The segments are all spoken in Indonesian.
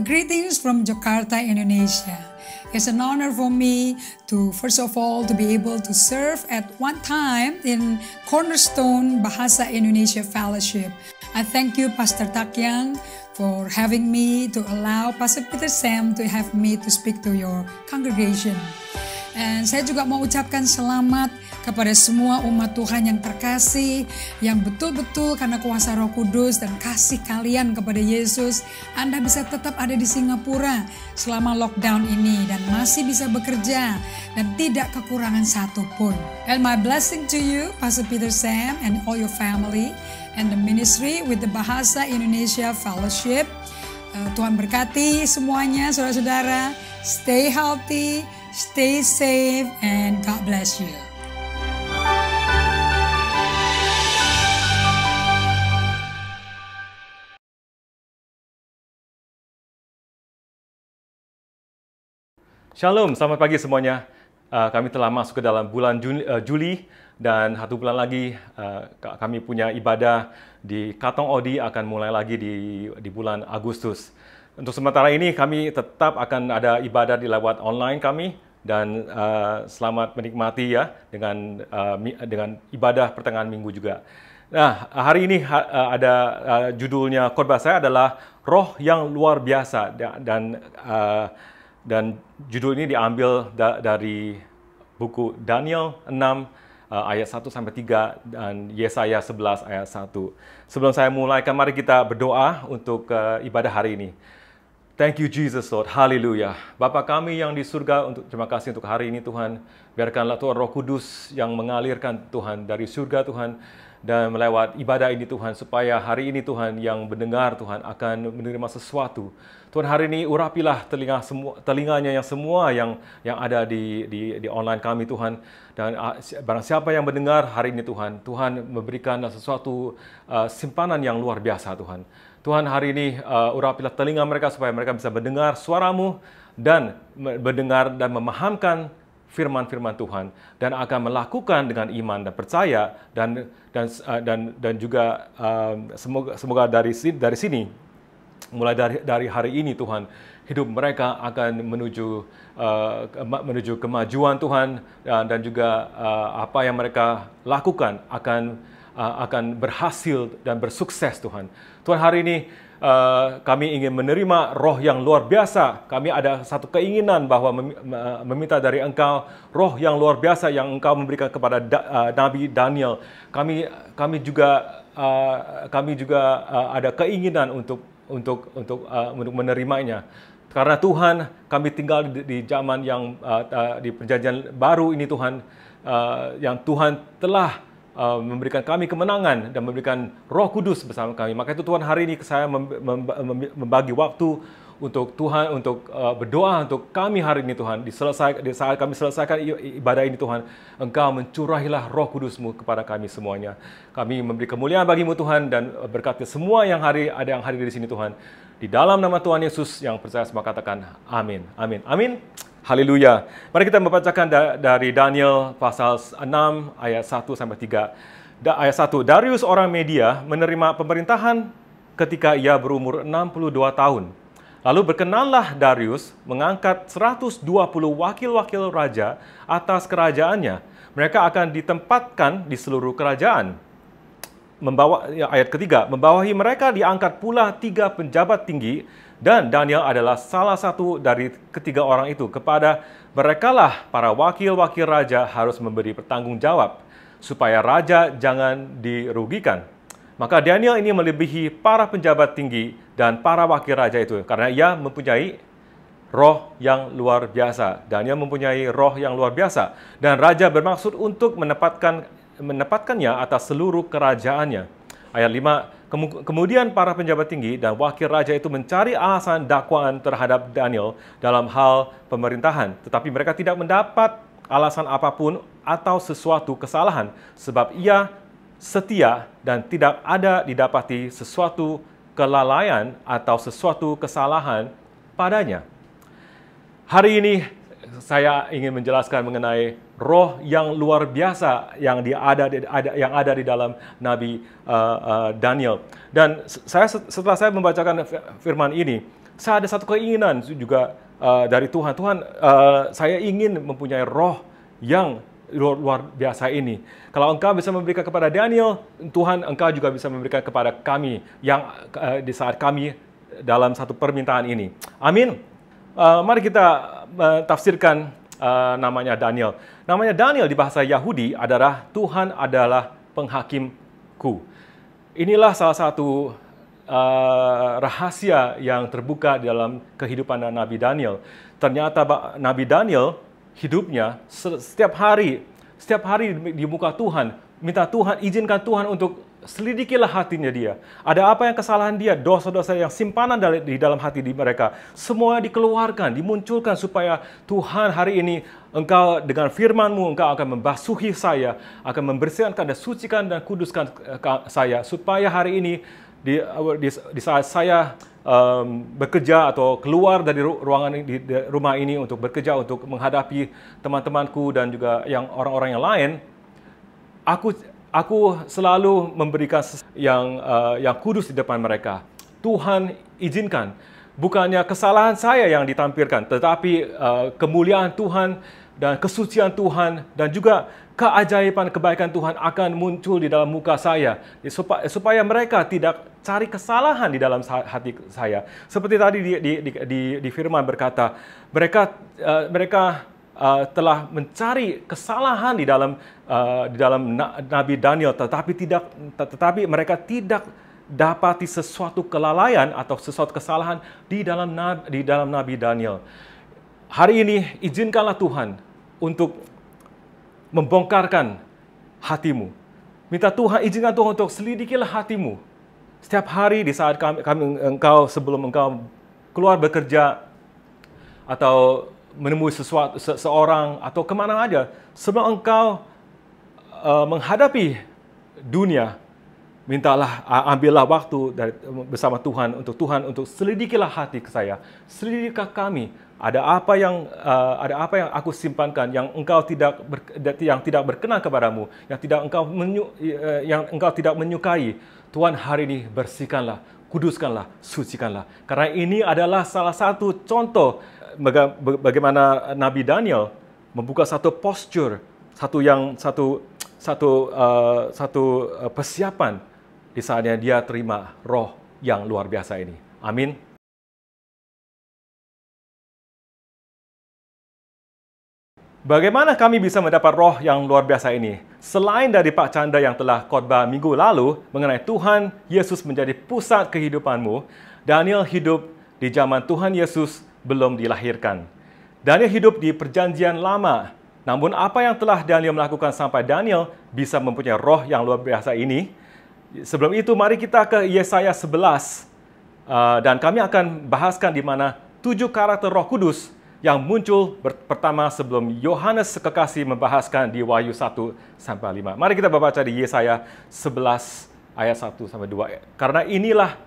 greetings from Jakarta, Indonesia. It's an honor for me to, first of all, to be able to serve at one time in Cornerstone Bahasa Indonesia Fellowship. I thank you, Pastor Takyang, for having me to allow Pastor Peter Sam to have me to speak to your congregation. And saya juga mau ucapkan selamat kepada semua umat Tuhan yang terkasih, yang betul-betul karena kuasa Roh Kudus dan kasih kalian kepada Yesus, Anda bisa tetap ada di Singapura selama lockdown ini dan masih bisa bekerja dan tidak kekurangan satu pun. And my blessing to you, Pastor Peter Sam and all your family and the ministry with the Bahasa Indonesia Fellowship. Uh, Tuhan berkati semuanya, saudara-saudara. Stay healthy, Stay safe and God bless you. Shalom, selamat pagi semuanya. Uh, kami telah masuk ke dalam bulan Juli, uh, Juli dan satu bulan lagi uh, kami punya ibadah di Katong Odi akan mulai lagi di, di bulan Agustus. Untuk sementara ini kami tetap akan ada ibadah di lewat online kami dan uh, selamat menikmati ya dengan uh, dengan ibadah pertengahan minggu juga. Nah, hari ini ha, eh, ada uh, judulnya khotbah saya adalah roh yang luar biasa dan uh, dan judul ini diambil da dari buku Daniel 6 uh, ayat 1 sampai 3 dan Yesaya 11 ayat 1. Sebelum saya mulai, mari kita berdoa untuk uh, ibadah hari ini. Thank you Jesus Lord. Haleluya. Bapa kami yang di surga, untuk terima kasih untuk hari ini Tuhan. Biarkanlah Tuhan Roh Kudus yang mengalirkan Tuhan dari surga Tuhan dan melewat ibadah ini Tuhan supaya hari ini Tuhan yang mendengar Tuhan akan menerima sesuatu. Tuhan hari ini urapilah telinga semua telinganya yang semua yang yang ada di di di online kami Tuhan dan ah, barang siapa yang mendengar hari ini Tuhan, Tuhan memberikan sesuatu uh, simpanan yang luar biasa Tuhan. Tuhan hari ini uh, urapilah telinga mereka supaya mereka bisa mendengar suaramu dan mendengar dan memahamkan firman-firman Tuhan dan akan melakukan dengan iman dan percaya dan dan uh, dan dan juga uh, semoga semoga dari dari sini mulai dari dari hari ini Tuhan hidup mereka akan menuju uh, menuju kemajuan Tuhan dan, uh, dan juga uh, apa yang mereka lakukan akan Uh, akan berhasil dan bersukses Tuhan. Tuhan hari ini uh, kami ingin menerima roh yang luar biasa. Kami ada satu keinginan bahwa meminta dari Engkau roh yang luar biasa yang Engkau memberikan kepada da uh, Nabi Daniel. Kami kami juga uh, kami juga uh, ada keinginan untuk untuk untuk uh, untuk menerimanya. Karena Tuhan, kami tinggal di, di zaman yang uh, uh di perjanjian baru ini Tuhan, uh, yang Tuhan telah Eh, memberikan kami kemenangan dan memberikan Roh Kudus bersama kami. Maka itu Tuhan hari ini saya membagi waktu untuk Tuhan untuk eh, berdoa untuk kami hari ini Tuhan di saat kami selesaikan ibadah ini Tuhan Engkau mencurahilah Roh Kudusmu kepada kami semuanya kami memberi kemuliaan bagimu Tuhan dan eh, berkati semua yang hari ada yang hari di sini Tuhan di dalam nama Tuhan Yesus yang percaya semua katakan amin amin amin Haleluya. Mari kita membacakan da dari Daniel pasal 6 ayat 1 sampai 3. Da ayat 1, Darius orang Media menerima pemerintahan ketika ia berumur 62 tahun. Lalu berkenanlah Darius mengangkat 120 wakil-wakil raja atas kerajaannya. Mereka akan ditempatkan di seluruh kerajaan membawa ya, ayat ketiga membawahi mereka diangkat pula tiga penjabat tinggi dan Daniel adalah salah satu dari ketiga orang itu kepada merekalah para wakil-wakil raja harus memberi pertanggung jawab supaya raja jangan dirugikan maka Daniel ini melebihi para penjabat tinggi dan para wakil raja itu karena ia mempunyai roh yang luar biasa. Daniel mempunyai roh yang luar biasa dan raja bermaksud untuk menempatkan menempatkannya atas seluruh kerajaannya. Ayat 5, kemudian para penjabat tinggi dan wakil raja itu mencari alasan dakwaan terhadap Daniel dalam hal pemerintahan, tetapi mereka tidak mendapat alasan apapun atau sesuatu kesalahan sebab ia setia dan tidak ada didapati sesuatu kelalaian atau sesuatu kesalahan padanya. Hari ini saya ingin menjelaskan mengenai roh yang luar biasa yang ada, ada yang ada di dalam Nabi uh, uh, Daniel. Dan saya setelah saya membacakan firman ini, saya ada satu keinginan juga uh, dari Tuhan. Tuhan, uh, saya ingin mempunyai roh yang luar, luar biasa ini. Kalau engkau bisa memberikan kepada Daniel, Tuhan engkau juga bisa memberikan kepada kami yang uh, di saat kami dalam satu permintaan ini. Amin. Uh, mari kita uh, tafsirkan Eh, namanya Daniel. Namanya Daniel di bahasa Yahudi adalah Tuhan adalah penghakimku. Inilah salah satu uh, rahasia yang terbuka dalam kehidupan Nabi Daniel. Ternyata Nabi Daniel hidupnya setiap hari setiap hari di muka Tuhan, minta Tuhan, izinkan Tuhan untuk selidikilah hatinya dia. Ada apa yang kesalahan dia, dosa-dosa yang simpanan di dalam hati di mereka. semuanya dikeluarkan, dimunculkan supaya Tuhan hari ini engkau dengan firmanmu, engkau akan membasuhi saya, akan membersihkan dan sucikan dan kuduskan eh, saya. Supaya hari ini, di, di, di saat saya um, bekerja atau keluar dari ruangan di, rumah ini untuk bekerja untuk menghadapi teman-temanku dan juga yang orang-orang yang lain, aku aku selalu memberikan yang uh, yang kudus di depan mereka. Tuhan izinkan bukannya kesalahan saya yang ditampilkan, tetapi uh, kemuliaan Tuhan dan kesucian Tuhan dan juga keajaiban kebaikan Tuhan akan muncul di dalam muka saya ya, supaya mereka tidak cari kesalahan di dalam hati saya seperti tadi di di di, di firman berkata mereka uh, mereka uh, telah mencari kesalahan di dalam uh, di dalam Nabi Daniel tetapi tidak tetapi mereka tidak dapati sesuatu kelalaian atau sesuatu kesalahan di dalam di dalam Nabi Daniel hari ini izinkanlah Tuhan untuk membongkarkan hatimu. Minta Tuhan, izinkan Tuhan untuk selidikilah hatimu. Setiap hari di saat kami, kami engkau sebelum engkau keluar bekerja atau menemui sesuatu se seorang atau kemana aja sebelum engkau uh, menghadapi dunia mintalah ambillah waktu dari, bersama Tuhan untuk Tuhan untuk selidikilah hati saya selidikilah kami ada apa yang uh, ada apa yang aku simpankan yang engkau tidak ber, yang tidak berkenan kepadamu yang tidak engkau menyu, uh, yang engkau tidak menyukai Tuhan hari ini bersihkanlah kuduskanlah sucikanlah karena ini adalah salah satu contoh eh, baga, bagaimana Nabi Daniel membuka satu postur satu yang satu satu uh, satu persiapan di saatnya dia terima roh yang luar biasa ini amin Bagaimana kami bisa mendapat roh yang luar biasa ini? Selain dari Pak Chandra yang telah khotbah minggu lalu mengenai Tuhan Yesus menjadi pusat kehidupanmu, Daniel hidup di zaman Tuhan Yesus belum dilahirkan. Daniel hidup di perjanjian lama, namun apa yang telah Daniel melakukan sampai Daniel bisa mempunyai roh yang luar biasa ini? Sebelum itu, mari kita ke Yesaya 11. Uh, dan kami akan bahaskan di mana tujuh karakter roh kudus yang muncul pertama sebelum Yohanes kekasih membahaskan di Wahyu 1 sampai 5. Mari kita baca di Yesaya 11 ayat 1 sampai 2. Karena inilah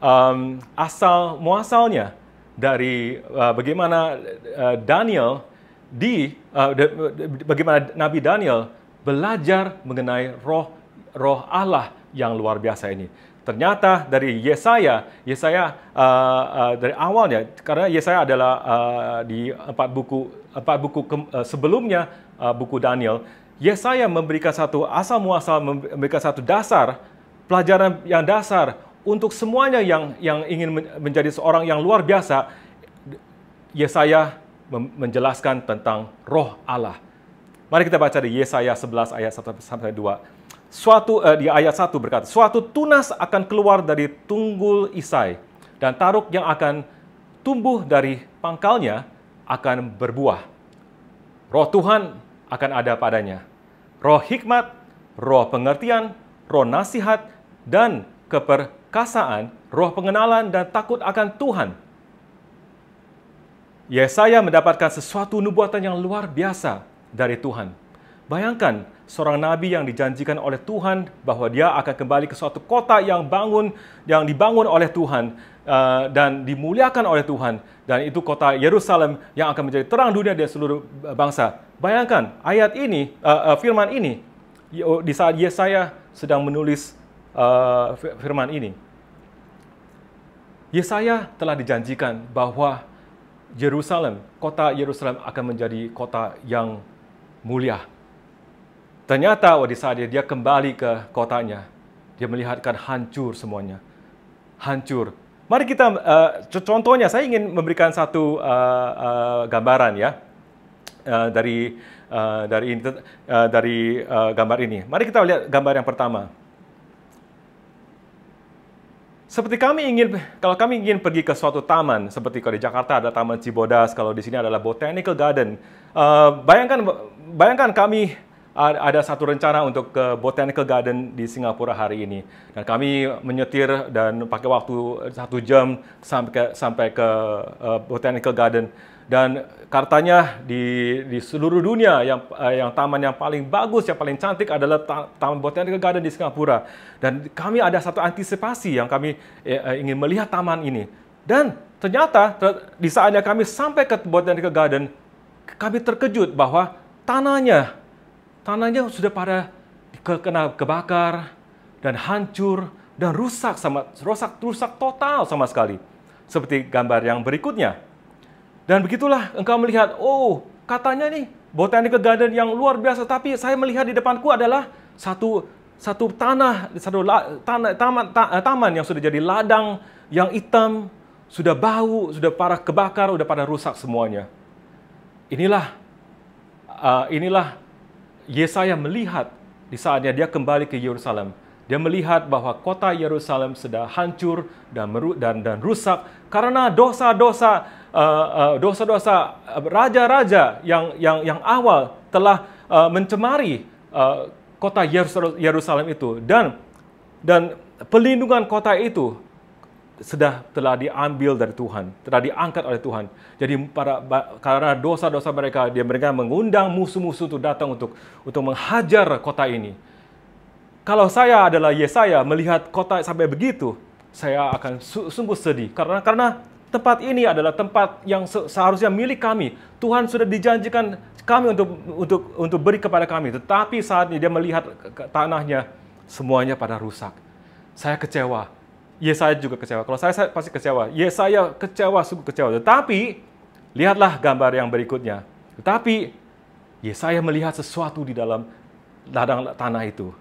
um, asal muasalnya dari uh, bagaimana uh, Daniel di uh, de, de, bagaimana Nabi Daniel belajar mengenai roh roh Allah yang luar biasa ini. Ternyata dari Yesaya, Yesaya uh, uh, dari awalnya karena Yesaya adalah uh, di empat buku empat buku ke, uh, sebelumnya uh, buku Daniel, Yesaya memberikan satu asal muasal memberikan satu dasar pelajaran yang dasar untuk semuanya yang yang ingin menjadi seorang yang luar biasa. Yesaya menjelaskan tentang roh Allah. Mari kita baca di Yesaya 11 ayat 1 sampai 2 suatu eh, di ayat 1 berkata, suatu tunas akan keluar dari tunggul Isai dan taruk yang akan tumbuh dari pangkalnya akan berbuah. Roh Tuhan akan ada padanya. Roh hikmat, roh pengertian, roh nasihat, dan keperkasaan, roh pengenalan dan takut akan Tuhan. Yesaya mendapatkan sesuatu nubuatan yang luar biasa dari Tuhan Bayangkan seorang nabi yang dijanjikan oleh Tuhan bahwa dia akan kembali ke suatu kota yang bangun yang dibangun oleh Tuhan uh, dan dimuliakan oleh Tuhan dan itu kota Yerusalem yang akan menjadi terang dunia di seluruh bangsa. Bayangkan ayat ini uh, uh, firman ini di saat Yesaya sedang menulis uh, firman ini. Yesaya telah dijanjikan bahwa Yerusalem, kota Yerusalem akan menjadi kota yang mulia. Ternyata di saat dia kembali ke kotanya, dia melihatkan hancur semuanya. Hancur. Mari kita, uh, contohnya saya ingin memberikan satu uh, uh, gambaran ya. Uh, dari uh, dari uh, dari uh, gambar ini. Mari kita lihat gambar yang pertama. Seperti kami ingin kalau kami ingin pergi ke suatu taman seperti kalau di Jakarta ada Taman Cibodas, kalau di sini adalah Botanical Garden. Uh, bayangkan bayangkan kami ada satu rencana untuk ke Botanical Garden di Singapura hari ini. Dan kami menyetir dan pakai waktu satu jam sampai ke, sampai ke uh, Botanical Garden. Dan kartanya di, di seluruh dunia yang uh, yang taman yang paling bagus yang paling cantik adalah ta Taman Botanical Garden di Singapura. Dan kami ada satu antisipasi yang kami uh, ingin melihat taman ini. Dan ternyata di saatnya kami sampai ke Botanical Garden, kami terkejut bahwa tanahnya tanahnya sudah pada kena kebakar dan hancur dan rusak sama rusak rusak total sama sekali. Seperti gambar yang berikutnya. Dan begitulah engkau melihat, oh katanya nih botani garden yang luar biasa, tapi saya melihat di depanku adalah satu satu tanah, satu la, tanah, taman, ta, eh, taman yang sudah jadi ladang yang hitam, sudah bau, sudah parah kebakar, sudah pada rusak semuanya. Inilah uh, inilah Yesaya melihat di saatnya dia kembali ke Yerusalem, dia melihat bahwa kota Yerusalem sedang hancur dan meru dan dan rusak karena dosa-dosa eh, eh, dosa-dosa uh, uh, raja-raja yang yang yang awal telah uh, mencemari uh, kota Yerusalem itu dan dan pelindungan kota itu sudah telah diambil dari Tuhan, telah diangkat oleh Tuhan. Jadi para karena dosa-dosa mereka, dia mereka mengundang musuh-musuh itu datang untuk untuk menghajar kota ini. Kalau saya adalah Yesaya melihat kota sampai begitu, saya akan sungguh sedih karena karena tempat ini adalah tempat yang seharusnya milik kami. Tuhan sudah dijanjikan kami untuk untuk untuk beri kepada kami, tetapi saat ini dia melihat tanahnya semuanya pada rusak. Saya kecewa Yesaya juga kecewa. Kalau saya, saya pasti kecewa. Yesaya kecewa, sungguh kecewa. Tetapi, lihatlah gambar yang berikutnya. Tetapi, Yesaya melihat sesuatu di dalam ladang tanah itu.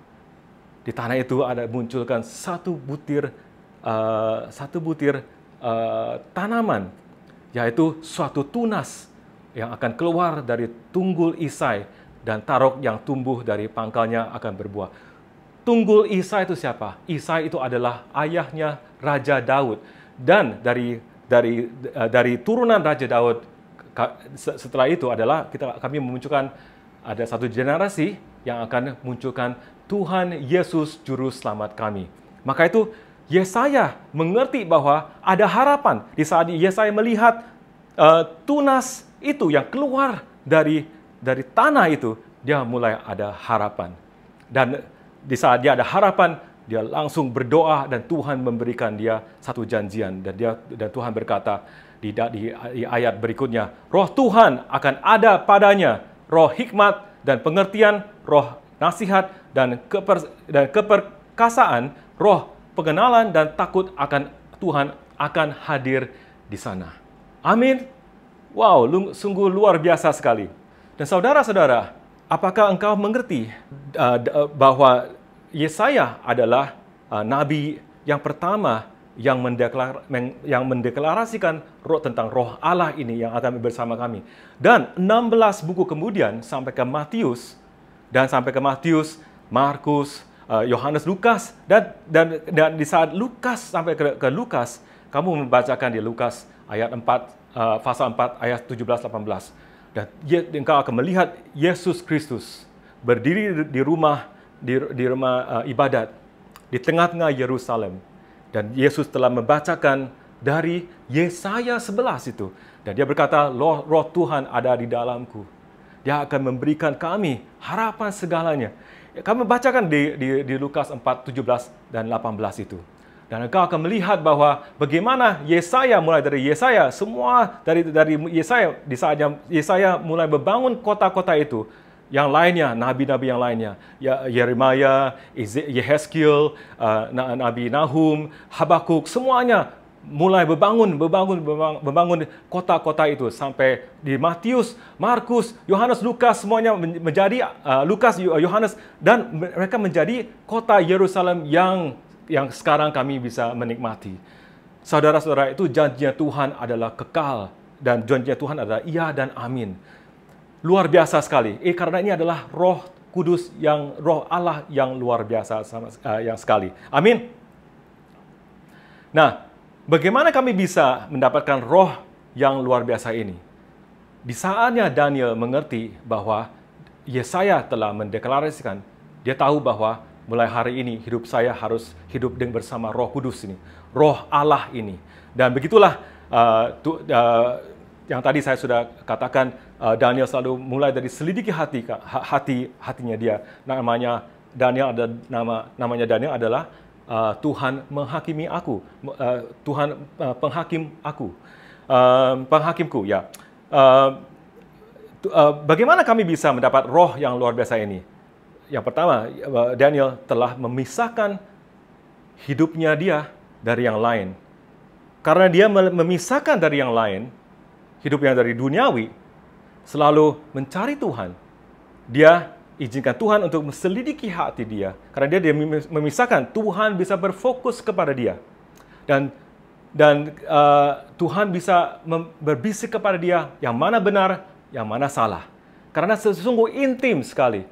Di tanah itu ada munculkan satu butir uh, satu butir uh, tanaman, yaitu suatu tunas yang akan keluar dari tunggul Isai dan tarok yang tumbuh dari pangkalnya akan berbuah. Tunggul Isa itu siapa? Isa itu adalah ayahnya Raja Daud dan dari dari eh, dari turunan Raja Daud setelah itu adalah kita kami memunculkan ada satu generasi yang akan munculkan Tuhan Yesus juru selamat kami. Maka itu Yesaya mengerti bahwa ada harapan di saat Yesaya melihat uh, tunas itu yang keluar dari dari tanah itu dia mulai ada harapan. Dan di saat dia ada harapan, dia langsung berdoa dan Tuhan memberikan dia satu janjian dan dia dan Tuhan berkata di, di, di ayat berikutnya, roh Tuhan akan ada padanya, roh hikmat dan pengertian, roh nasihat dan keper, dan keperkasaan, roh pengenalan dan takut akan Tuhan akan hadir di sana. Amin. Wow, sungguh luar biasa sekali. Dan saudara-saudara, Apakah engkau mengerti uh, uh, bahwa Yesaya adalah uh, nabi yang pertama yang, mendeklar, yang mendeklarasikan roh tentang roh Allah ini yang akan bersama kami. Dan 16 buku kemudian sampai ke Matius dan sampai ke Matius, Markus, uh, Yohanes, uh, Lukas dan, dan dan di saat Lukas sampai ke, ke Lukas, kamu membacakan di Lukas ayat 4 uh, pasal 4 ayat 17 18 dan engkau akan melihat Yesus Kristus berdiri di rumah di, di rumah uh, ibadat di tengah-tengah Yerusalem dan Yesus telah membacakan dari Yesaya 11 itu dan dia berkata roh, roh Tuhan ada di dalamku dia akan memberikan kami harapan segalanya kami bacakan di, di, di Lukas 4, 17 dan 18 itu Dan engkau akan melihat bahawa bagaimana Yesaya mulai dari Yesaya, semua dari dari Yesaya, di saat Yesaya mulai membangun kota-kota itu, yang lainnya, nabi-nabi yang lainnya, ya, Yeremia, Yehezkiel, uh, Nabi Nahum, Habakuk, semuanya mulai berbangun, berbangun, membangun kota-kota itu sampai di Matius, Markus, Yohanes, Lukas semuanya menjadi uh, Lukas, Yohanes dan mereka menjadi kota Yerusalem yang yang sekarang kami bisa menikmati. Saudara-saudara, itu janjinya Tuhan adalah kekal dan janjinya Tuhan adalah iya dan amin. Luar biasa sekali. Eh karena ini adalah Roh Kudus yang Roh Allah yang luar biasa sama, uh, yang sekali. Amin. Nah, bagaimana kami bisa mendapatkan Roh yang luar biasa ini? Di saatnya Daniel mengerti bahwa Yesaya telah mendeklarasikan, dia tahu bahwa mulai hari ini hidup saya harus hidup dengan bersama Roh Kudus ini, Roh Allah ini. Dan begitulah uh, tu, uh, yang tadi saya sudah katakan uh, Daniel selalu mulai dari selidiki hati hati hatinya dia. Namanya Daniel ada nama namanya Daniel adalah uh, Tuhan menghakimi aku, uh, Tuhan uh, penghakim aku, uh, penghakimku ya. Uh, uh, bagaimana kami bisa mendapat roh yang luar biasa ini? yang pertama eh, Daniel telah memisahkan hidupnya dia dari yang lain. Karena dia memisahkan dari yang lain, hidupnya dari duniawi, selalu mencari Tuhan. Dia izinkan Tuhan untuk menyelidiki hati dia. Karena dia, dia memisahkan, Tuhan bisa berfokus kepada dia. Dan dan uh, Tuhan bisa berbisik kepada dia yang mana benar, yang mana salah. Karena sesungguh intim sekali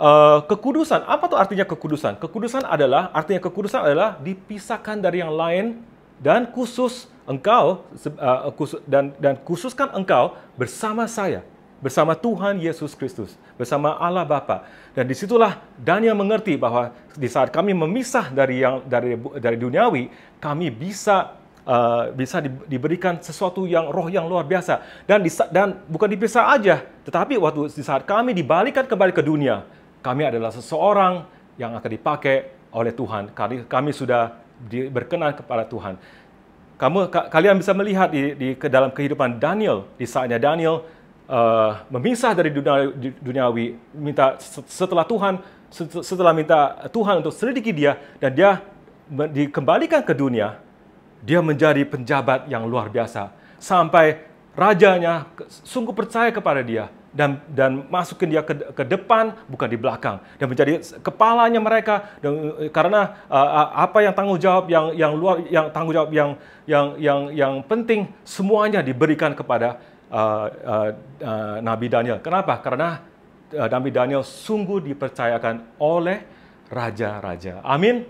Eh, kekudusan, apa tuh artinya kekudusan? Kekudusan adalah, artinya kekudusan adalah dipisahkan dari yang lain dan khusus engkau uh, khusus, dan dan khususkan engkau bersama saya, bersama Tuhan Yesus Kristus, bersama Allah Bapa. Dan disitulah Daniel mengerti bahwa di saat kami memisah dari yang dari dari duniawi, kami bisa uh, bisa di, diberikan sesuatu yang roh yang luar biasa dan di, dan bukan dipisah aja tetapi waktu di saat kami dibalikan kembali ke dunia kami adalah seseorang yang akan dipakai oleh Tuhan. Kami sudah berkenan kepada Tuhan. Kamu kalian bisa melihat di, di ke dalam kehidupan Daniel di saatnya Daniel uh, memisah dari dunia, duniawi, minta setelah Tuhan setelah minta Tuhan untuk selidiki dia dan dia dikembalikan ke dunia, dia menjadi penjabat yang luar biasa sampai rajanya sungguh percaya kepada dia dan dan masukin dia ke, ke depan bukan di belakang dan menjadi kepalanya mereka dan, eh, karena uh, apa yang tanggung jawab yang yang luar yang tanggung jawab yang yang yang yang penting semuanya diberikan kepada uh, uh, uh, Nabi Daniel. Kenapa? Karena uh, Nabi Daniel sungguh dipercayakan oleh raja-raja. Amin.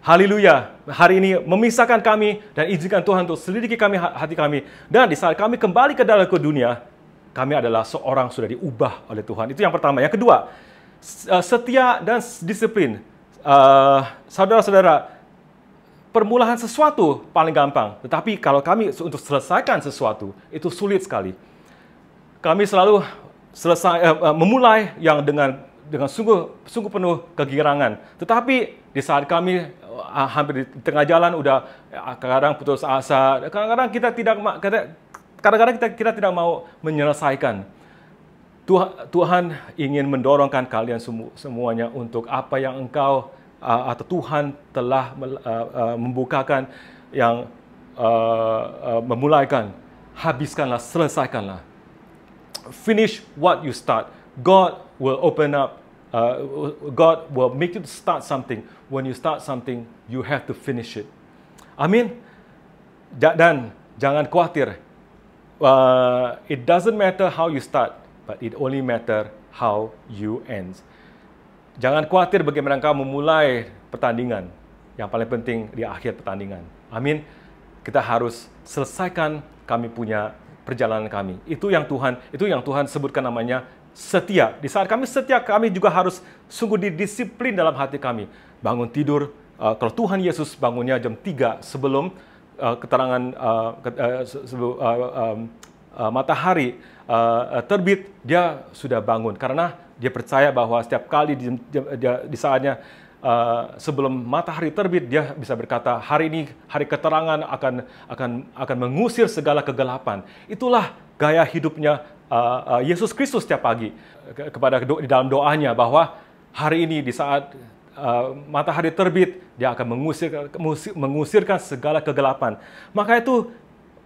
Haleluya. Hari ini memisahkan kami dan izinkan Tuhan untuk selidiki kami hati kami dan di saat kami kembali ke dalam ke dunia kami adalah seorang sudah diubah oleh Tuhan. Itu yang pertama. Yang kedua, eh, setia dan disiplin. Uh, saudara-saudara, permulaan sesuatu paling gampang. Tetapi kalau kami untuk selesaikan sesuatu, itu sulit sekali. Kami selalu selesai uh, memulai yang dengan dengan sungguh sungguh penuh kegirangan. Tetapi di saat kami uh, hampir di tengah jalan udah kadang putus asa, kadang-kadang kita tidak kadang-kadang kita, kita tidak mau menyelesaikan. Tuhan, ingin mendorongkan kalian semuanya untuk apa yang engkau atau Tuhan telah membukakan yang uh, memulaikan. Habiskanlah, selesaikanlah. Finish what you start. God will open up. Uh, God will make you start something. When you start something, you have to finish it. Amin. Dan jangan khawatir. Uh, it doesn't matter how you start, but it only matter how you end. Jangan khawatir bagaimana kamu memulai pertandingan. Yang paling penting di akhir pertandingan. Amin. Kita harus selesaikan kami punya perjalanan kami. Itu yang Tuhan, itu yang Tuhan sebutkan namanya setia. Di saat kami setia, kami juga harus sungguh didisiplin dalam hati kami. Bangun tidur, uh, kalau Tuhan Yesus bangunnya jam 3 sebelum Eh, keterangan uh, ke, uh, uh, uh, uh, matahari uh, terbit, dia sudah bangun karena dia percaya bahwa setiap kali di, di, di saatnya uh, sebelum matahari terbit dia bisa berkata hari ini hari keterangan akan akan akan mengusir segala kegelapan. Itulah gaya hidupnya uh, uh, Yesus Kristus setiap pagi kepada di dalam doanya bahwa hari ini di saat uh, matahari terbit, dia akan mengusir, mengusirkan segala kegelapan. Maka itu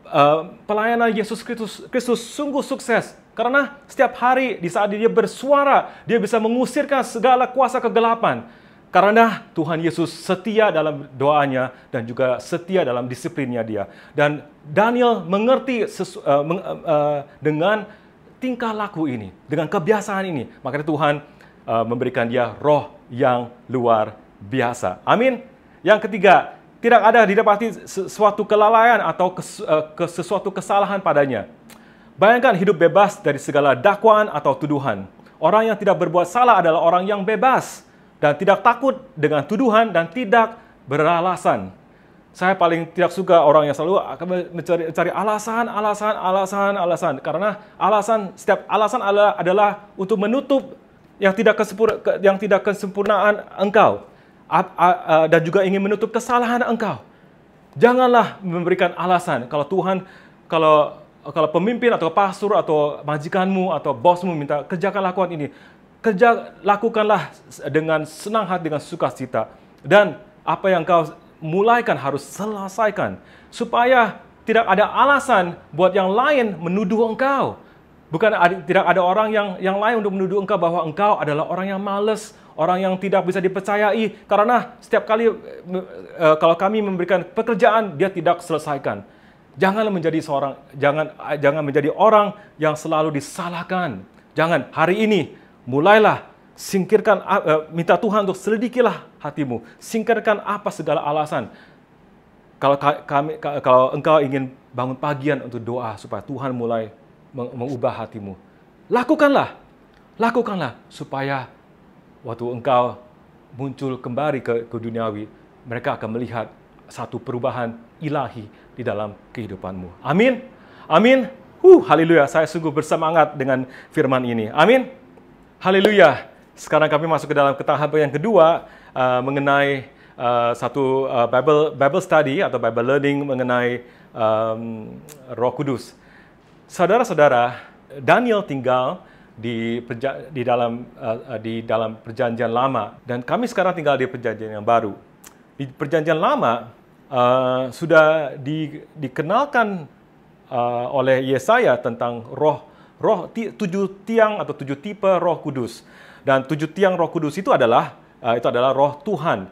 uh, pelayanan Yesus Kristus, Kristus sungguh sukses karena setiap hari di saat dia bersuara, dia bisa mengusirkan segala kuasa kegelapan. Karena Tuhan Yesus setia dalam doanya dan juga setia dalam disiplinnya dia. Dan Daniel mengerti sesu, uh, meng, uh, uh, dengan tingkah laku ini, dengan kebiasaan ini. Maka Tuhan uh, memberikan dia roh yang luar biasa. Amin. Yang ketiga, tidak ada didapati sesuatu kelalaian atau kes, eh, sesuatu kesalahan padanya. Bayangkan hidup bebas dari segala dakwaan atau tuduhan. Orang yang tidak berbuat salah adalah orang yang bebas dan tidak takut dengan tuduhan dan tidak beralasan. Saya paling tidak suka orang yang selalu ah, mencari, mencari alasan, alasan, alasan, alasan. Karena alasan, setiap alasan adalah, adalah untuk menutup yang tidak yang tidak kesempurnaan engkau dan juga ingin menutup kesalahan engkau. Janganlah memberikan alasan kalau Tuhan kalau kalau pemimpin atau pastor atau majikanmu atau bosmu minta kerjakan lakukan ini, kerja lakukanlah dengan senang hati dengan sukacita dan apa yang kau mulaikan harus selesaikan supaya tidak ada alasan buat yang lain menuduh engkau. Bukan tidak ada orang yang yang lain untuk menuduh engkau bahwa engkau adalah orang yang malas, orang yang tidak bisa dipercayai karena setiap kali e, kalau kami memberikan pekerjaan dia tidak selesaikan. Jangan menjadi seorang jangan jangan menjadi orang yang selalu disalahkan. Jangan hari ini mulailah singkirkan e, minta Tuhan untuk selidikilah hatimu. Singkirkan apa segala alasan. Kalau kami kalau engkau ingin bangun pagian untuk doa supaya Tuhan mulai mengubah hatimu. Lakukanlah, lakukanlah supaya waktu engkau muncul kembali ke, ke duniawi, mereka akan melihat satu perubahan ilahi di dalam kehidupanmu. Amin. Amin. Uh, haleluya. Saya sungguh bersemangat dengan firman ini. Amin. Haleluya. Sekarang kami masuk ke dalam ketahapan yang kedua uh, mengenai uh, satu uh, Bible Bible study atau Bible learning mengenai um, Roh Kudus. Saudara-saudara, Daniel tinggal di perja di dalam uh, di dalam perjanjian lama dan kami sekarang tinggal di perjanjian yang baru. Di perjanjian lama uh, sudah di, dikenalkan uh, oleh Yesaya tentang roh roh ti, tujuh tiang atau tujuh tipe roh kudus dan tujuh tiang roh kudus itu adalah uh, itu adalah roh Tuhan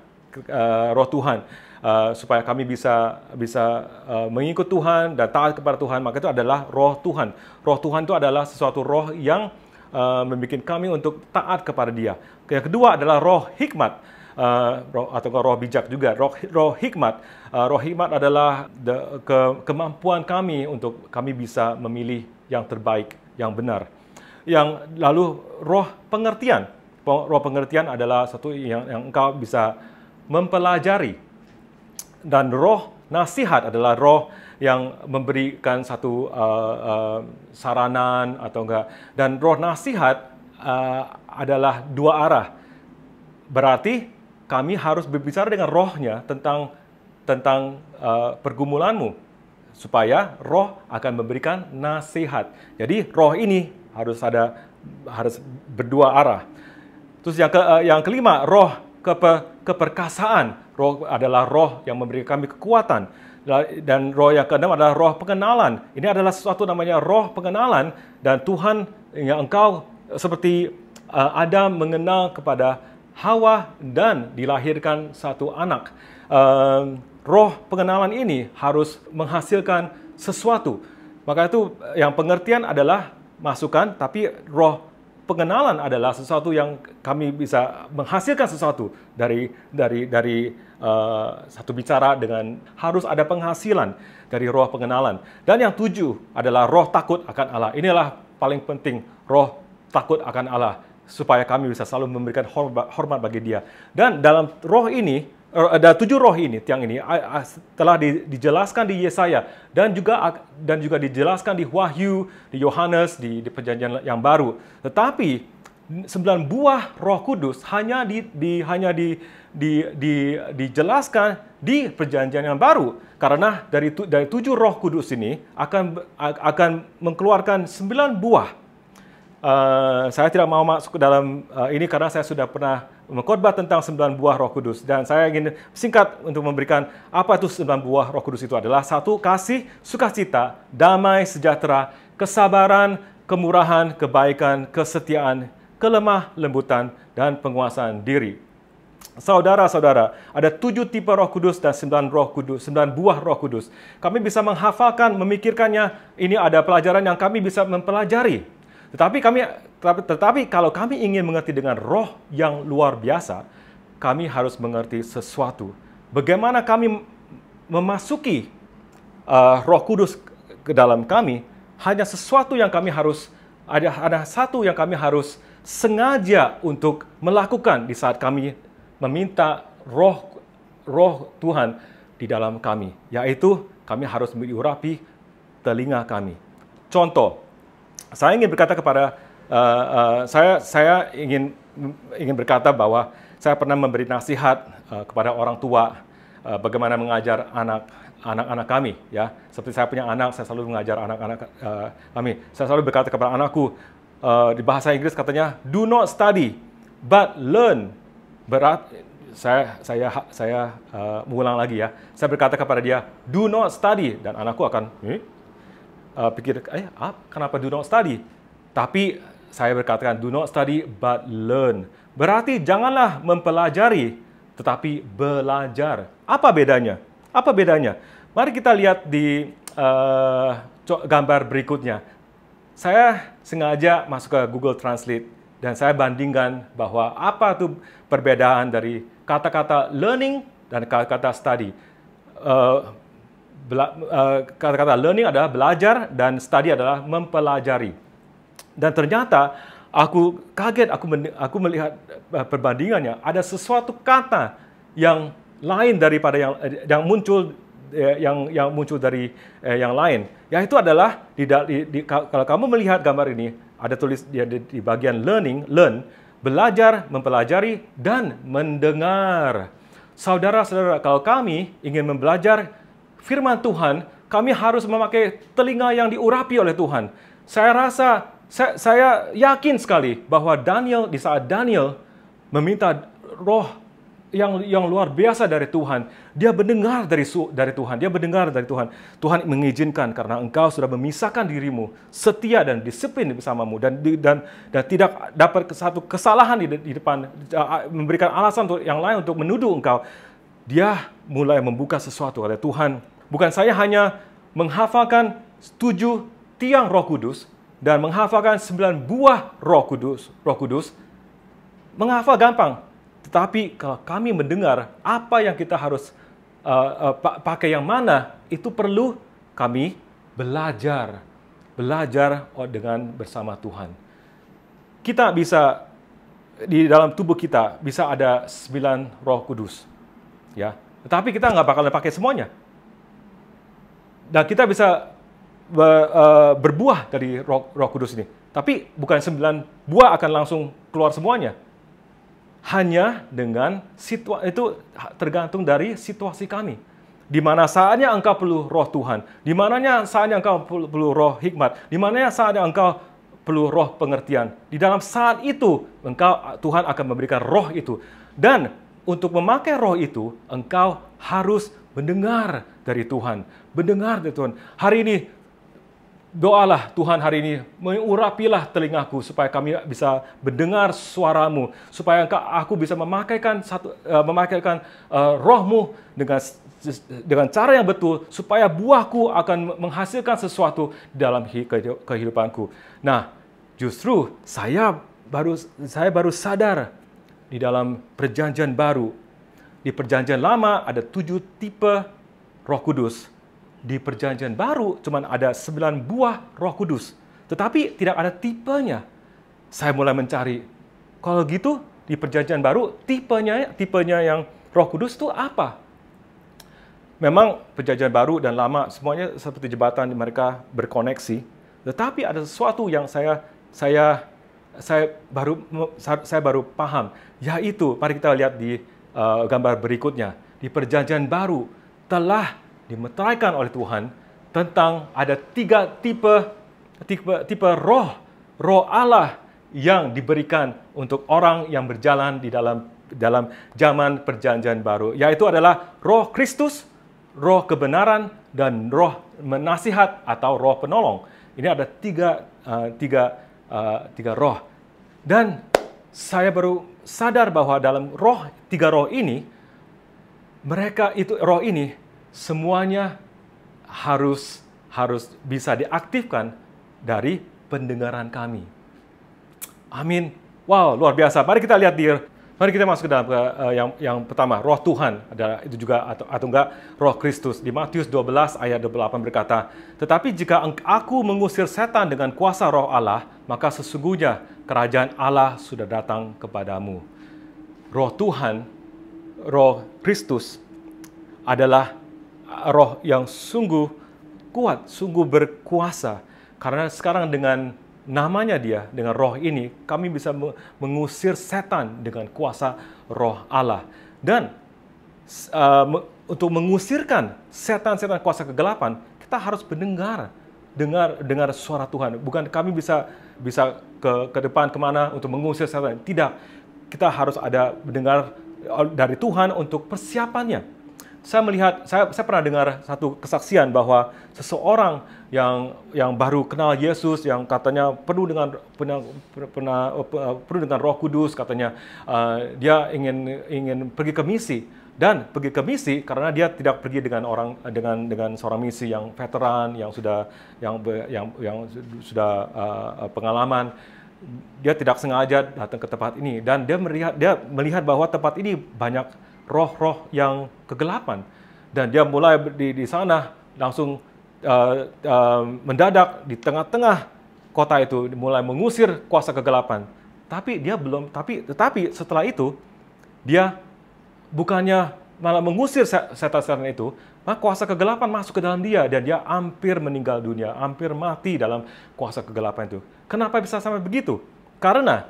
uh, roh Tuhan Eh, supaya kami bisa bisa uh, mengikut Tuhan dan taat kepada Tuhan maka itu adalah roh Tuhan roh Tuhan itu adalah sesuatu roh yang uh, membuat kami untuk taat kepada Dia yang kedua adalah roh hikmat uh, roh, atau roh bijak juga roh roh hikmat uh, roh hikmat adalah the, ke, kemampuan kami untuk kami bisa memilih yang terbaik yang benar yang lalu roh pengertian roh pengertian adalah satu yang, yang engkau bisa mempelajari dan roh nasihat adalah roh yang memberikan satu uh, uh, saranan atau enggak dan roh nasihat uh, adalah dua arah berarti kami harus berbicara dengan rohnya tentang tentang uh, pergumulanmu supaya roh akan memberikan nasihat jadi roh ini harus ada harus berdua arah terus yang ke, uh, yang kelima roh keper, keperkasaan. Roh adalah roh yang memberi kami kekuatan. Dan roh yang keenam adalah roh pengenalan. Ini adalah sesuatu namanya roh pengenalan dan Tuhan yang engkau seperti uh, Adam mengenal kepada Hawa dan dilahirkan satu anak. Uh, roh pengenalan ini harus menghasilkan sesuatu. Maka itu yang pengertian adalah masukan, tapi roh pengenalan adalah sesuatu yang kami bisa menghasilkan sesuatu dari dari dari uh, satu bicara dengan harus ada penghasilan dari roh pengenalan. Dan yang tujuh adalah roh takut akan Allah. Inilah paling penting roh takut akan Allah supaya kami bisa selalu memberikan hormat, hormat bagi Dia. Dan dalam roh ini Eh, ada tujuh roh ini tiang ini telah dijelaskan di Yesaya dan juga dan juga dijelaskan di Wahyu, di Yohanes, di, di perjanjian yang baru. Tetapi sembilan buah Roh Kudus hanya di, di hanya di, di, di dijelaskan di perjanjian yang baru karena dari tu, dari tujuh Roh Kudus ini akan akan mengeluarkan sembilan buah. Uh, saya tidak mau masuk ke dalam uh, ini karena saya sudah pernah mengkhotbah tentang sembilan buah Roh Kudus dan saya ingin singkat untuk memberikan apa itu sembilan buah Roh Kudus itu adalah satu kasih, sukacita, damai, sejahtera, kesabaran, kemurahan, kebaikan, kesetiaan, kelemah lembutan dan penguasaan diri. Saudara-saudara, ada tujuh tipe roh kudus dan sembilan roh kudus, sembilan buah roh kudus. Kami bisa menghafalkan, memikirkannya. Ini ada pelajaran yang kami bisa mempelajari tetapi kami tetapi, tetapi kalau kami ingin mengerti dengan roh yang luar biasa, kami harus mengerti sesuatu. Bagaimana kami memasuki uh, Roh Kudus ke dalam kami? Hanya sesuatu yang kami harus ada ada satu yang kami harus sengaja untuk melakukan di saat kami meminta roh roh Tuhan di dalam kami, yaitu kami harus diurapi telinga kami. Contoh, saya ingin berkata kepada uh, uh, saya saya ingin ingin berkata bahwa saya pernah memberi nasihat uh, kepada orang tua uh, bagaimana mengajar anak anak-anak kami ya seperti saya punya anak saya selalu mengajar anak-anak uh, kami saya selalu berkata kepada anakku uh, di bahasa Inggris katanya do not study but learn berat saya saya saya uh, mengulang lagi ya saya berkata kepada dia do not study dan anakku akan eh? uh, pikir, eh, ah, kenapa do not study? Tapi saya berkatakan, do not study but learn. Berarti janganlah mempelajari, tetapi belajar. Apa bedanya? Apa bedanya? Mari kita lihat di uh, gambar berikutnya. Saya sengaja masuk ke Google Translate dan saya bandingkan bahwa apa itu perbedaan dari kata-kata learning dan kata-kata study. Uh, Eh, kata-kata learning adalah belajar dan study adalah mempelajari. Dan ternyata aku kaget aku aku melihat eh, perbandingannya ada sesuatu kata yang lain daripada yang eh, yang muncul yang yang muncul dari eh, yang lain yaitu adalah di, di, di, kalau kamu melihat gambar ini ada tulis di, di, di bagian learning learn belajar mempelajari dan mendengar saudara-saudara kalau kami ingin mempelajari firman Tuhan, kami harus memakai telinga yang diurapi oleh Tuhan. Saya rasa, saya, saya yakin sekali bahwa Daniel, di saat Daniel meminta roh yang yang luar biasa dari Tuhan. Dia mendengar dari dari Tuhan, dia mendengar dari Tuhan. Tuhan mengizinkan karena engkau sudah memisahkan dirimu setia dan disiplin bersamamu dan dan dan tidak dapat satu kesalahan di, di depan eh, memberikan alasan untuk yang lain untuk menuduh engkau. Dia mulai membuka sesuatu oleh Tuhan Bukan saya hanya menghafalkan tujuh tiang roh kudus dan menghafalkan sembilan buah roh kudus. Roh kudus menghafal gampang. Tetapi kalau kami mendengar apa yang kita harus uh, uh, pakai yang mana, itu perlu kami belajar. Belajar oh, dengan bersama Tuhan. Kita bisa di dalam tubuh kita bisa ada sembilan roh kudus. Ya, tetapi kita nggak bakalan pakai semuanya. Dan nah, kita bisa ber, uh, eh, berbuah dari roh, roh kudus ini. Tapi bukan sembilan buah akan langsung keluar semuanya. Hanya dengan situasi itu tergantung dari situasi kami. Di mana saatnya engkau perlu roh Tuhan. Di mananya saatnya engkau perlu roh hikmat. Di mananya saatnya engkau perlu roh pengertian. Di dalam saat itu, engkau Tuhan akan memberikan roh itu. Dan untuk memakai roh itu, engkau harus mendengar dari Tuhan, mendengar dari Tuhan. Hari ini doalah Tuhan hari ini, mengurapilah telingaku supaya kami bisa mendengar suaramu, supaya aku bisa memakaikan satu uh, memakaikan uh, rohmu dengan dengan cara yang betul supaya buahku akan menghasilkan sesuatu dalam kehidupanku. Nah, justru saya baru saya baru sadar di dalam perjanjian baru di perjanjian lama ada tujuh tipe roh kudus. Di perjanjian baru cuma ada sembilan buah roh kudus. Tetapi tidak ada tipenya. Saya mulai mencari. Kalau gitu di perjanjian baru tipenya tipenya yang roh kudus itu apa? Memang perjanjian baru dan lama semuanya seperti jembatan mereka berkoneksi. Tetapi ada sesuatu yang saya saya saya baru saya baru paham yaitu mari kita lihat di uh, gambar berikutnya. Di perjanjian baru telah dimeteraikan oleh Tuhan tentang ada tiga tipe tipe tipe roh roh Allah yang diberikan untuk orang yang berjalan di dalam dalam zaman perjanjian baru yaitu adalah roh Kristus, roh kebenaran dan roh menasihat atau roh penolong. Ini ada tiga, uh, tiga, uh, tiga roh. Dan saya baru sadar bahwa dalam roh tiga roh ini mereka itu roh ini semuanya harus harus bisa diaktifkan dari pendengaran kami. Amin. Wow, luar biasa. Mari kita lihat di Mari kita masuk ke dalam uh, yang yang pertama, roh Tuhan adalah itu juga atau, atau enggak roh Kristus. Di Matius 12 ayat 28 berkata, "Tetapi jika aku mengusir setan dengan kuasa roh Allah, maka sesungguhnya kerajaan Allah sudah datang kepadamu." Roh Tuhan, roh Kristus adalah eh, roh yang sungguh kuat, sungguh berkuasa. Karena sekarang dengan namanya dia dengan roh ini kami bisa mengusir setan dengan kuasa roh Allah dan uh, untuk mengusirkan setan-setan kuasa kegelapan kita harus mendengar dengar dengar suara Tuhan bukan kami bisa bisa ke ke depan kemana untuk mengusir setan tidak kita harus ada mendengar eh, dari Tuhan untuk persiapannya saya melihat saya saya pernah dengar satu kesaksian bahwa seseorang yang yang baru kenal Yesus yang katanya penuh dengan pernah penuh, eh, penuh dengan Roh Kudus katanya uh, dia ingin ingin pergi ke misi dan pergi ke misi karena dia tidak pergi dengan orang dengan dengan seorang misi yang veteran yang sudah yang yang yang sudah uh, pengalaman dia tidak sengaja datang ke tempat ini dan dia melihat dia melihat bahwa tempat ini banyak roh-roh yang kegelapan dan dia mulai di, di sana langsung uh, uh, mendadak di tengah-tengah kota itu mulai mengusir kuasa kegelapan. Tapi dia belum tapi tetapi setelah itu dia bukannya malah mengusir setan-setan itu, maka kuasa kegelapan masuk ke dalam dia dan dia hampir meninggal dunia, hampir mati dalam kuasa kegelapan itu. Kenapa bisa sampai begitu? Karena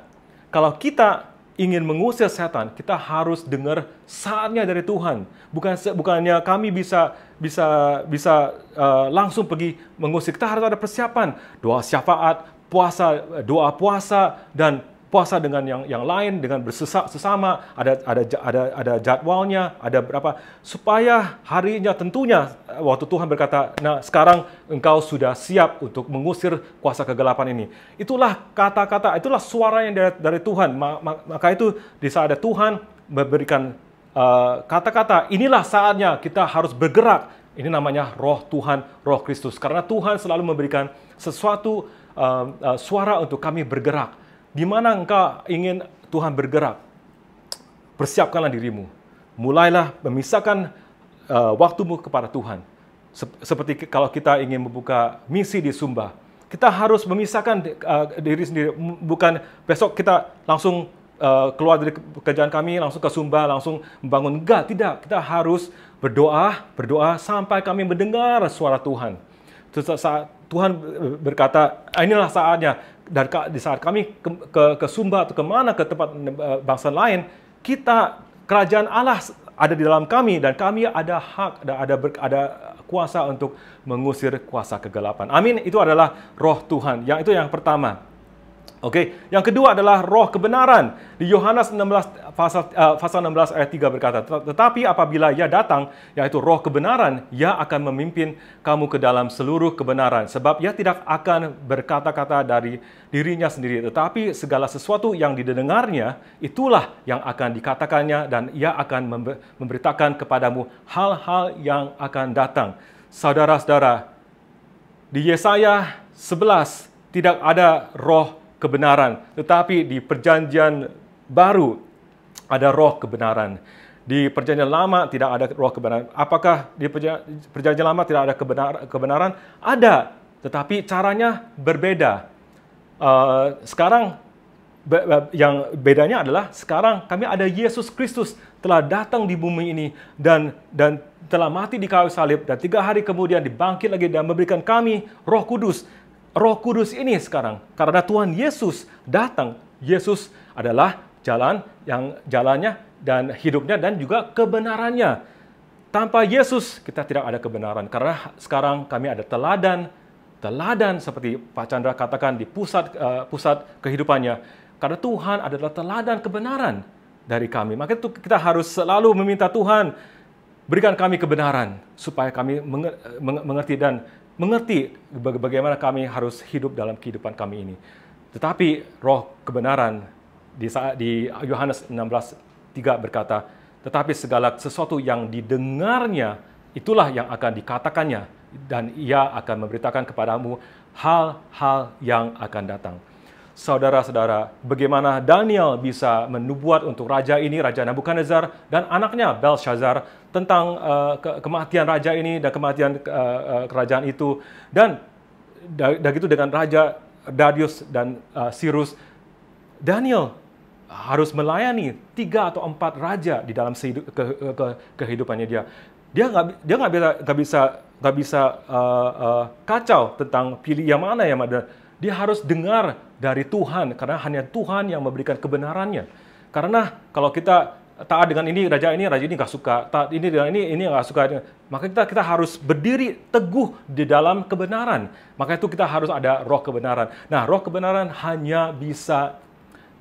kalau kita ingin mengusir setan, kita harus dengar saatnya dari Tuhan. Bukan bukannya kami bisa bisa bisa uh, langsung pergi mengusir. Kita harus ada persiapan, doa syafaat, puasa, doa puasa dan puasa dengan yang yang lain dengan bersesak sesama ada ada ada ada jadwalnya ada berapa supaya harinya tentunya eh, waktu Tuhan berkata nah sekarang engkau sudah siap untuk mengusir kuasa kegelapan ini itulah kata-kata itulah suara yang dari, dari Tuhan maka itu di saat ada Tuhan memberikan eh, kata-kata uh, inilah saatnya kita harus bergerak ini namanya roh Tuhan, roh Kristus. Karena Tuhan selalu memberikan sesuatu uh, uh, suara untuk kami bergerak di mana engkau ingin Tuhan bergerak, persiapkanlah dirimu. Mulailah memisahkan uh, waktumu kepada Tuhan. Seperti kalau kita ingin membuka misi di Sumba, kita harus memisahkan uh, diri sendiri. Bukan besok kita langsung uh, keluar dari pekerjaan kami, langsung ke Sumba, langsung membangun. Enggak, tidak. Kita harus berdoa, berdoa sampai kami mendengar suara Tuhan. Saat Tuhan berkata, ah, inilah saatnya dan di saat kami ke, ke, ke Sumba atau kemana ke tempat eh, bangsa lain, kita kerajaan Allah ada di dalam kami dan kami ada hak ada ada, ber, ada kuasa untuk mengusir kuasa kegelapan. Amin. Itu adalah roh Tuhan. Yang itu yang pertama. Okey, yang kedua adalah roh kebenaran. Di Yohanes 16 pasal eh, pasal 16 ayat 3 berkata, "Tetapi apabila ia datang, yaitu roh kebenaran, ia akan memimpin kamu ke dalam seluruh kebenaran, sebab ia tidak akan berkata-kata dari dirinya sendiri, tetapi segala sesuatu yang didengarnya itulah yang akan dikatakannya dan ia akan memberitakan kepadamu hal-hal yang akan datang." Saudara-saudara, di Yesaya 11 tidak ada roh kebenaran, tetapi di perjanjian baru ada roh kebenaran. Di perjanjian lama tidak ada roh kebenaran. Apakah di perjanjian lama tidak ada kebenaran? Ada, tetapi caranya berbeda. Uh, sekarang yang bedanya adalah sekarang kami ada Yesus Kristus telah datang di bumi ini dan dan telah mati di kayu salib dan tiga hari kemudian dibangkit lagi dan memberikan kami Roh Kudus Roh Kudus ini sekarang karena Tuhan Yesus datang. Yesus adalah jalan yang jalannya dan hidupnya dan juga kebenarannya. Tanpa Yesus kita tidak ada kebenaran karena sekarang kami ada teladan teladan seperti Pak Chandra katakan di pusat uh, pusat kehidupannya karena Tuhan adalah teladan kebenaran dari kami maka itu kita harus selalu meminta Tuhan berikan kami kebenaran supaya kami mengerti dan mengerti bagaimana kami harus hidup dalam kehidupan kami ini. Tetapi roh kebenaran di saat di Yohanes 16:3 berkata, tetapi segala sesuatu yang didengarnya itulah yang akan dikatakannya dan ia akan memberitakan kepadamu hal-hal yang akan datang. Saudara-saudara, bagaimana Daniel bisa menubuat untuk raja ini, Raja Nabukadnezar, dan anaknya Belshazzar tentang uh, ke kematian raja ini dan kematian uh, uh, kerajaan itu. Dan dari itu dengan Raja Darius dan uh, Cyrus, Daniel harus melayani tiga atau empat raja di dalam ke ke, ke, kehidupannya dia. Dia nggak dia nggak bisa nggak bisa nggak bisa uh, uh, kacau tentang pilih yang mana yang ada dia harus dengar dari Tuhan karena hanya Tuhan yang memberikan kebenarannya. Karena kalau kita taat dengan ini raja ini raja ini nggak suka taat ini dengan ini ini nggak suka maka kita kita harus berdiri teguh di dalam kebenaran maka itu kita harus ada roh kebenaran nah roh kebenaran hanya bisa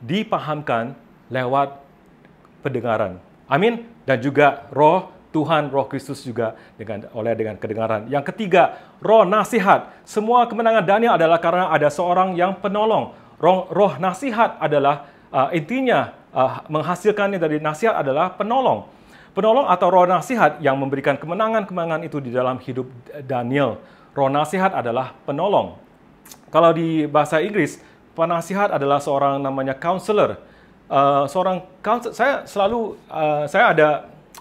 dipahamkan lewat pendengaran amin dan juga roh Tuhan roh Kristus juga dengan oleh dengan kedengaran yang ketiga roh nasihat. Semua kemenangan Daniel adalah karena ada seorang yang penolong. Roh, roh nasihat adalah uh, intinya uh, menghasilkannya dari nasihat adalah penolong. Penolong atau roh nasihat yang memberikan kemenangan-kemenangan itu di dalam hidup Daniel. Roh nasihat adalah penolong. Kalau di bahasa Inggris, penasihat adalah seorang namanya counselor. Uh, seorang counselor, saya selalu uh, saya ada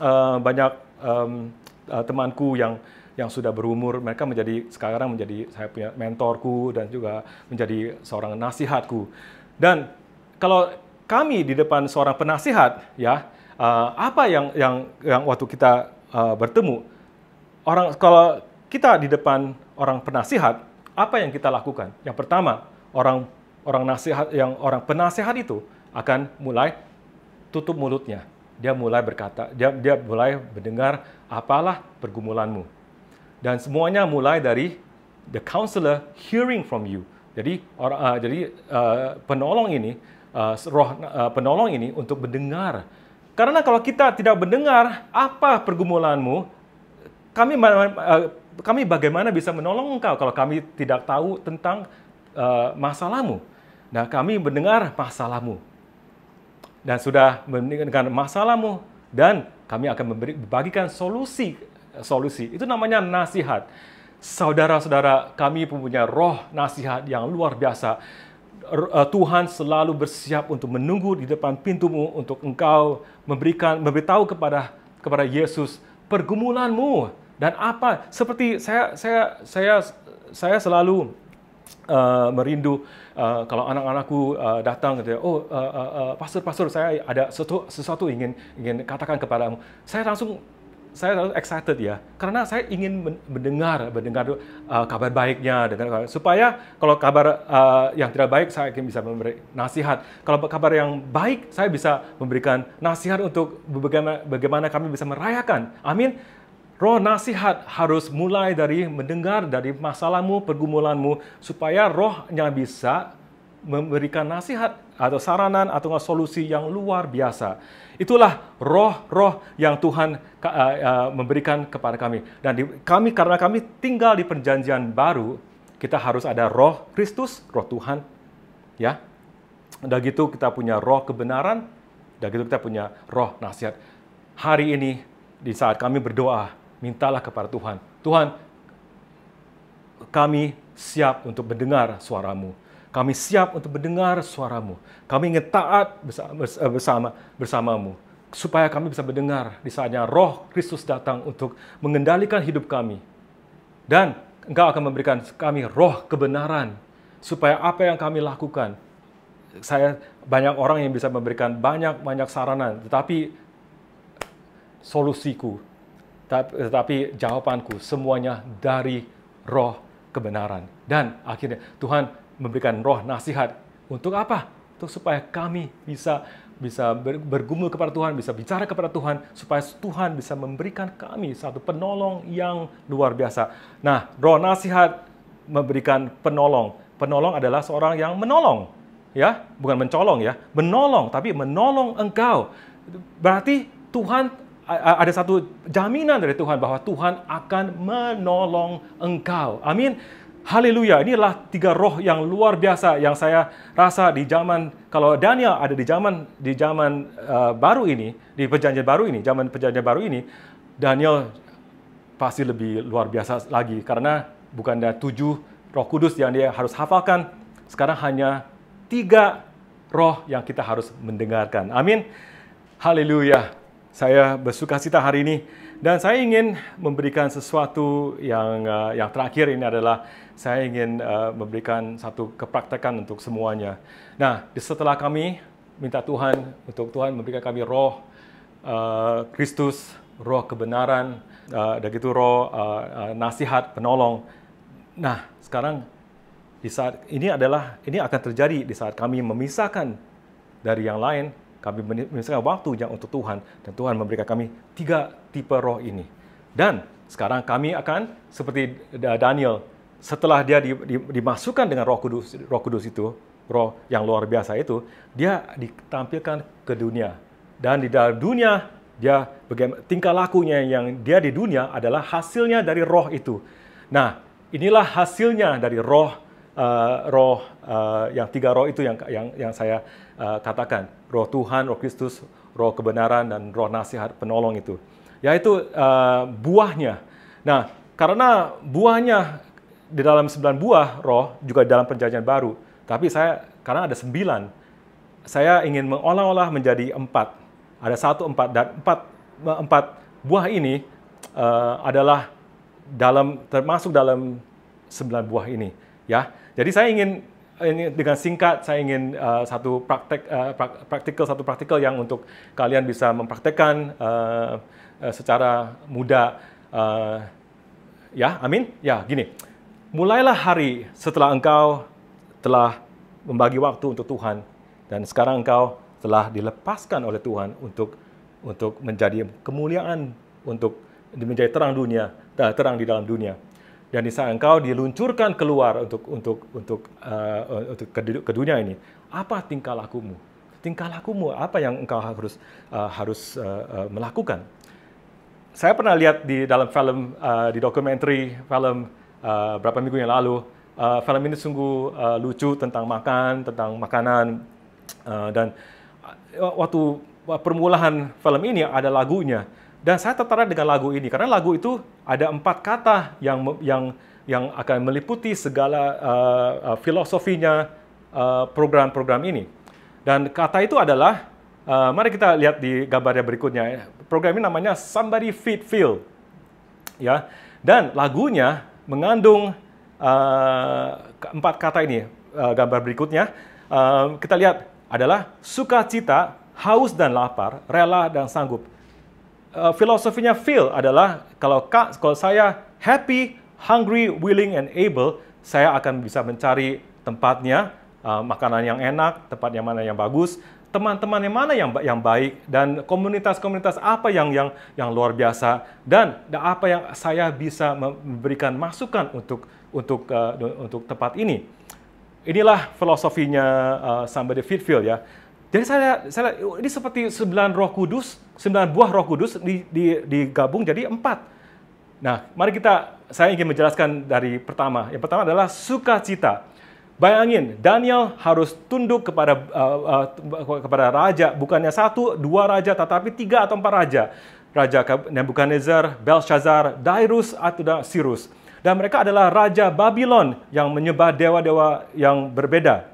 uh, banyak um, uh, temanku yang yang sudah berumur mereka menjadi sekarang menjadi saya punya mentorku dan juga menjadi seorang nasihatku dan kalau kami di depan seorang penasihat ya eh, apa yang yang yang waktu kita eh, bertemu orang kalau kita di depan orang penasihat apa yang kita lakukan yang pertama orang orang nasihat yang orang penasihat itu akan mulai tutup mulutnya dia mulai berkata dia dia mulai mendengar apalah pergumulanmu dan semuanya mulai dari the counselor hearing from you. Jadi or, uh, jadi uh, penolong ini uh, roh uh, penolong ini untuk mendengar. Karena kalau kita tidak mendengar apa pergumulanmu, kami uh, kami bagaimana bisa menolong engkau kalau kami tidak tahu tentang uh, masalahmu. Nah, kami mendengar masalahmu. Dan sudah mendengar masalahmu dan kami akan membagikan solusi Eh, solusi. Itu namanya nasihat. Saudara-saudara, kami punya roh nasihat yang luar biasa. Eh, Tuhan selalu bersiap untuk menunggu di depan pintumu untuk engkau memberikan memberitahu kepada kepada Yesus pergumulanmu dan apa seperti saya saya saya saya selalu uh, merindu uh, kalau anak-anakku uh, datang gitu ya, oh uh, uh, pastor pastor saya ada sesuatu, sesuatu ingin ingin katakan kepadamu saya langsung saya selalu excited ya, karena saya ingin mendengar, mendengar uh, kabar baiknya, dengan supaya kalau kabar uh, yang tidak baik saya bisa memberi nasihat. Kalau kabar yang baik saya bisa memberikan nasihat untuk bagaimana, bagaimana kami bisa merayakan. Amin. Roh nasihat harus mulai dari mendengar dari masalahmu, pergumulanmu, supaya rohnya bisa memberikan nasihat atau saranan atau solusi yang luar biasa. Itulah roh-roh yang Tuhan eh, eh, memberikan kepada kami. Dan di, kami karena kami tinggal di perjanjian baru, kita harus ada roh Kristus, roh Tuhan, ya. dan gitu kita punya roh kebenaran, dan gitu kita punya roh nasihat. Hari ini di saat kami berdoa, mintalah kepada Tuhan. Tuhan, kami siap untuk mendengar suaramu. Kami siap untuk mendengar suaramu. Kami ingin taat eh, bersama bersamamu supaya kami bisa mendengar di saatnya Roh Kristus datang untuk mengendalikan hidup kami. Dan Engkau akan memberikan kami roh kebenaran supaya apa yang kami lakukan saya banyak orang yang bisa memberikan banyak-banyak saranan, tetapi solusiku, tetapi jawabanku semuanya dari roh kebenaran. Dan akhirnya Tuhan memberikan roh nasihat. Untuk apa? Untuk supaya kami bisa bisa bergumul kepada Tuhan, bisa bicara kepada Tuhan, supaya Tuhan bisa memberikan kami satu penolong yang luar biasa. Nah, roh nasihat memberikan penolong. Penolong adalah seorang yang menolong, ya, bukan mencolong ya, menolong, tapi menolong engkau. Berarti Tuhan ada satu jaminan dari Tuhan bahwa Tuhan akan menolong engkau. Amin. Haleluya, inilah tiga roh yang luar biasa yang saya rasa di zaman kalau Daniel ada di zaman di zaman uh, baru ini, di perjanjian baru ini, zaman perjanjian baru ini, Daniel pasti lebih luar biasa lagi karena bukan ada tujuh roh kudus yang dia harus hafalkan, sekarang hanya tiga roh yang kita harus mendengarkan. Amin. Haleluya. Saya bersuka cita hari ini dan saya ingin memberikan sesuatu yang uh, yang terakhir ini adalah saya ingin uh, memberikan satu kepraktekan untuk semuanya. Nah, setelah kami minta Tuhan untuk Tuhan memberikan kami roh eh, Kristus, uh, roh kebenaran, uh, dan gitu roh uh, uh, nasihat, penolong. Nah, sekarang di saat ini adalah ini akan terjadi di saat kami memisahkan dari yang lain, kami memisahkan waktu yang untuk Tuhan dan Tuhan memberikan kami tiga tipe roh ini. Dan sekarang kami akan seperti Daniel setelah dia di, di, dimasukkan dengan Roh Kudus, Roh Kudus itu, Roh yang luar biasa itu, dia ditampilkan ke dunia. Dan di dalam dunia, dia bagaimana tingkah lakunya yang dia di dunia adalah hasilnya dari Roh itu. Nah, inilah hasilnya dari Roh uh, Roh uh, yang tiga Roh itu yang yang yang saya uh, katakan, Roh Tuhan, Roh Kristus, Roh kebenaran dan Roh nasihat penolong itu, yaitu uh, buahnya. Nah, karena buahnya di dalam sembilan buah roh juga dalam perjanjian baru. Tapi saya karena ada sembilan, saya ingin mengolah-olah menjadi empat. Ada satu empat dan empat empat buah ini uh, adalah dalam termasuk dalam sembilan buah ini. Ya, jadi saya ingin ini dengan singkat saya ingin uh, satu praktek uh, praktikal satu praktikal yang untuk kalian bisa mempraktekkan uh, uh, secara mudah uh, ya amin ya gini mulailah hari setelah engkau telah membagi waktu untuk Tuhan dan sekarang engkau telah dilepaskan oleh Tuhan untuk untuk menjadi kemuliaan untuk menjadi terang dunia eh, terang di dalam dunia dan di saat engkau diluncurkan keluar untuk untuk untuk uh, untuk ke, ke dunia ini apa tingkah lakumu tingkah lakumu apa yang engkau harus uh, harus uh, uh, melakukan saya pernah lihat di dalam film uh, di dokumenter film uh, berapa minggu yang lalu. Uh, film ini sungguh uh, lucu tentang makan, tentang makanan uh, dan uh, waktu permulaan film ini ada lagunya dan saya tertarik dengan lagu ini karena lagu itu ada empat kata yang yang yang akan meliputi segala uh, filosofinya program program-program ini dan kata itu adalah uh, mari kita lihat di gambarnya berikutnya program ini namanya Somebody Feed Feel ya dan lagunya mengandung uh, keempat kata ini, uh, gambar berikutnya. Uh, kita lihat adalah sukacita, haus dan lapar, rela dan sanggup. Uh, filosofinya feel adalah kalau Kak, kalau saya happy, hungry, willing and able, saya akan bisa mencari tempatnya, uh, makanan yang enak, tempat yang mana yang bagus, teman-teman yang mana yang yang baik dan komunitas-komunitas apa yang yang yang luar biasa dan apa yang saya bisa memberikan masukan untuk untuk uh, untuk tempat ini. Inilah filosofinya uh, eh, Somebody Fitfield ya. Jadi saya saya oh, ini seperti sembilan Roh Kudus, sembilan buah Roh Kudus di, di, digabung jadi empat. Nah, mari kita saya ingin menjelaskan dari pertama. Yang pertama adalah sukacita. Bayangin, Daniel harus tunduk kepada uh, uh, uh, kepada raja, bukannya satu, dua raja, tetapi tiga atau empat raja. Raja Nebuchadnezzar, Belshazzar, Dairus, atau Sirus. Dan mereka adalah raja Babylon yang menyembah dewa-dewa yang berbeda.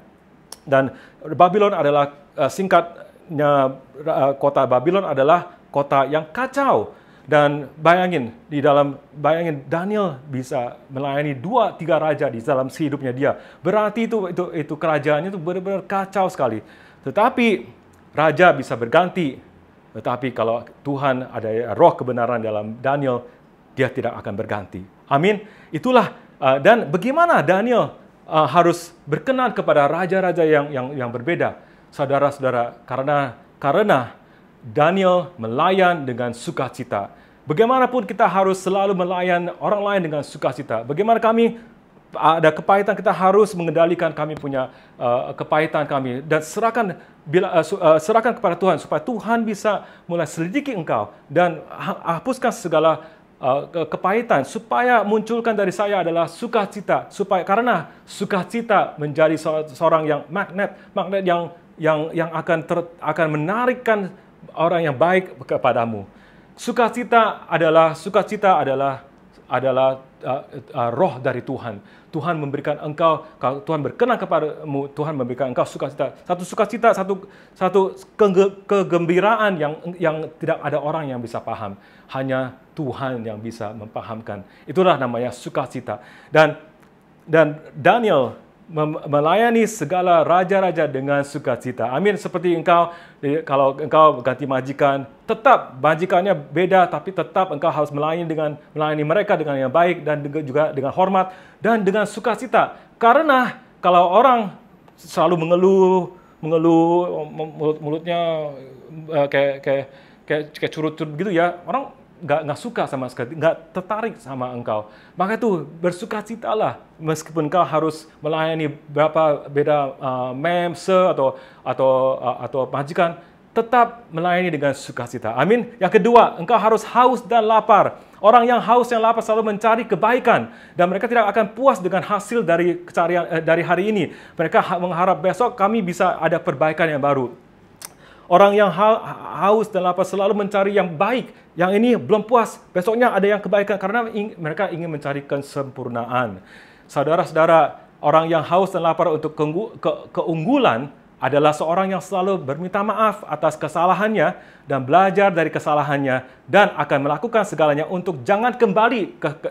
Dan Babylon adalah uh, singkatnya uh, kota Babylon adalah kota yang kacau dan bayangin di dalam bayangin Daniel bisa melayani dua tiga raja di dalam hidupnya dia. Berarti itu itu itu kerajaannya itu benar-benar kacau sekali. Tetapi raja bisa berganti. Tetapi kalau Tuhan ada roh kebenaran dalam Daniel, dia tidak akan berganti. Amin. Itulah uh, dan bagaimana Daniel uh, harus berkenan kepada raja-raja yang yang yang berbeda. Saudara-saudara, karena karena Daniel melayan dengan sukacita. Bagaimanapun kita harus selalu melayan orang lain dengan sukacita. Bagaimana kami ada kepahitan kita harus mengendalikan kami punya uh, kepahitan kami dan serahkan bila uh, serahkan kepada Tuhan supaya Tuhan bisa mulai selidiki engkau dan hapuskan segala uh, kepahitan supaya munculkan dari saya adalah sukacita supaya karena sukacita menjadi seorang yang magnet magnet yang yang yang akan ter, akan menarikkan orang yang baik kepadamu. Sukacita adalah sukacita adalah adalah uh, uh, uh roh dari Tuhan. Tuhan memberikan engkau Tuhan berkenan kepadamu, Tuhan memberikan engkau sukacita. Satu sukacita, satu satu kege, kegembiraan yang yang tidak ada orang yang bisa paham. Hanya Tuhan yang bisa mempahamkan. Itulah namanya sukacita. Dan dan Daniel melayani segala raja-raja dengan sukacita. Amin. Seperti engkau, eh, kalau engkau ganti majikan, tetap majikannya beda, tapi tetap engkau harus melayani dengan melayani mereka dengan yang baik dan juga dengan hormat dan dengan sukacita. Karena kalau orang selalu mengeluh, mengeluh mulut mulutnya eh, kayak kayak kayak, kayak curut-curut gitu ya, orang nggak nggak suka sama sekali, nggak tertarik sama engkau. Maka itu lah meskipun kau harus melayani berapa beda uh, mem, atau atau uh, atau majikan, tetap melayani dengan sukacita. Amin. Yang kedua, engkau harus haus dan lapar. Orang yang haus dan lapar selalu mencari kebaikan dan mereka tidak akan puas dengan hasil dari kecarian eh, dari hari ini. Mereka mengharap besok kami bisa ada perbaikan yang baru. Orang yang haus dan lapar selalu mencari yang baik. Yang ini belum puas. Besoknya ada yang kebaikan karena mereka ingin mencari kesempurnaan. Saudara-saudara, orang yang haus dan lapar untuk keunggulan adalah seorang yang selalu berminta maaf atas kesalahannya dan belajar dari kesalahannya dan akan melakukan segalanya untuk jangan kembali ke, ke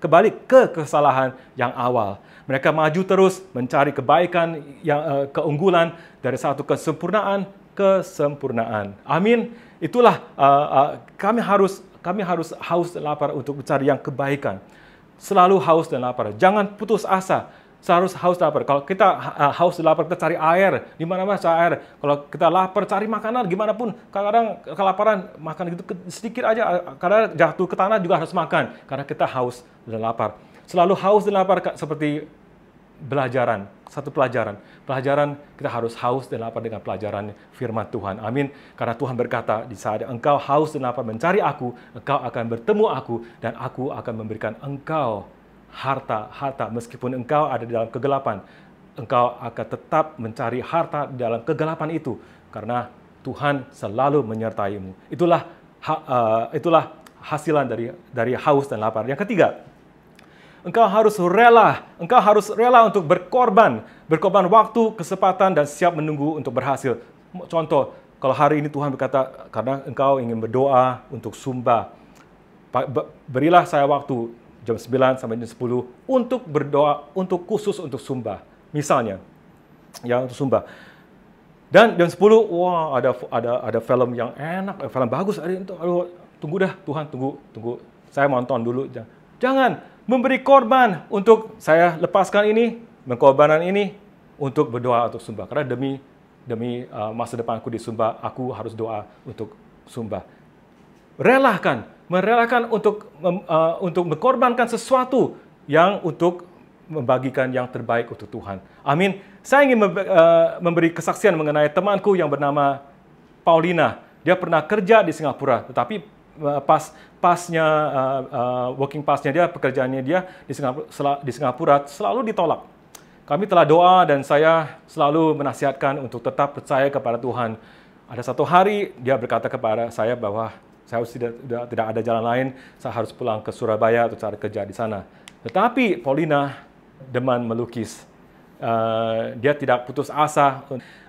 kembali ke kesalahan yang awal. Mereka maju terus mencari kebaikan yang eh, keunggulan dari satu kesempurnaan kesempurnaan. Amin. Itulah uh, uh, kami harus kami harus haus dan lapar untuk mencari yang kebaikan. Selalu haus dan lapar. Jangan putus asa. Seharus haus dan lapar. Kalau kita uh, haus dan lapar, kita cari air. Di mana-mana cari air. Kalau kita lapar, cari makanan. Gimana pun, kadang kelaparan, makan gitu sedikit aja. Kadang jatuh ke tanah juga harus makan. Karena kita haus dan lapar. Selalu haus dan lapar seperti belajaran, satu pelajaran. Pelajaran kita harus haus dan lapar dengan pelajaran firman Tuhan. Amin. Karena Tuhan berkata, di saat engkau haus dan lapar mencari aku, engkau akan bertemu aku dan aku akan memberikan engkau harta, harta meskipun engkau ada di dalam kegelapan. Engkau akan tetap mencari harta di dalam kegelapan itu karena Tuhan selalu menyertaimu. Itulah ha, uh, itulah hasilan dari dari haus dan lapar. Yang ketiga, engkau harus rela, engkau harus rela untuk berkorban, berkorban waktu, kesempatan, dan siap menunggu untuk berhasil. Contoh, kalau hari ini Tuhan berkata, karena engkau ingin berdoa untuk sumba, berilah saya waktu jam 9 sampai jam 10 untuk berdoa, untuk khusus untuk sumba. Misalnya, ya untuk sumba. Dan jam 10, wah ada ada ada film yang enak, eh, film bagus hari itu. Aduh, tunggu dah Tuhan, tunggu, tunggu. Saya mau nonton dulu. Jangan, memberi korban untuk saya lepaskan ini, mengkorbanan ini untuk berdoa untuk Sumba. Karena demi demi uh, masa depanku di Sumba, aku harus doa untuk Sumba. Relakan, merelakan untuk uh, untuk mengorbankan sesuatu yang untuk membagikan yang terbaik untuk Tuhan. Amin. Saya ingin uh, memberi kesaksian mengenai temanku yang bernama Paulina. Dia pernah kerja di Singapura, tetapi Eh, pas pasnya uh, uh, working pasnya dia pekerjaannya dia di Singapura, sel, di Singapura selalu ditolak. Kami telah doa dan saya selalu menasihatkan untuk tetap percaya kepada Tuhan. Ada satu hari dia berkata kepada saya bahwa saya harus tidak, tidak tidak ada jalan lain, saya harus pulang ke Surabaya untuk cari kerja di sana. Tetapi Paulina deman melukis. Uh, dia tidak putus asa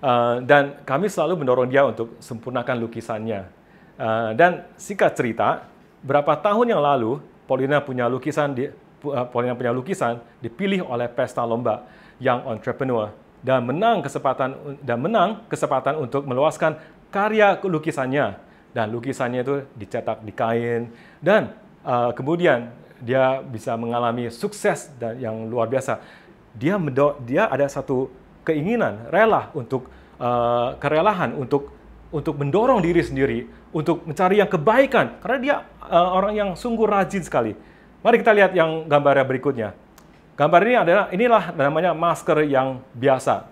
uh, dan kami selalu mendorong dia untuk sempurnakan lukisannya Eh, dan singkat cerita, berapa tahun yang lalu Paulina punya lukisan di uh, Paulina punya lukisan dipilih oleh pesta lomba yang entrepreneur dan menang kesempatan dan menang kesempatan untuk meluaskan karya lukisannya dan lukisannya itu dicetak di kain dan uh, kemudian dia bisa mengalami sukses dan yang luar biasa. Dia dia ada satu keinginan, rela untuk uh, kerelahan untuk untuk mendorong diri sendiri untuk mencari yang kebaikan karena dia uh, orang yang sungguh rajin sekali. Mari kita lihat yang gambarnya berikutnya. Gambar ini adalah inilah namanya masker yang biasa.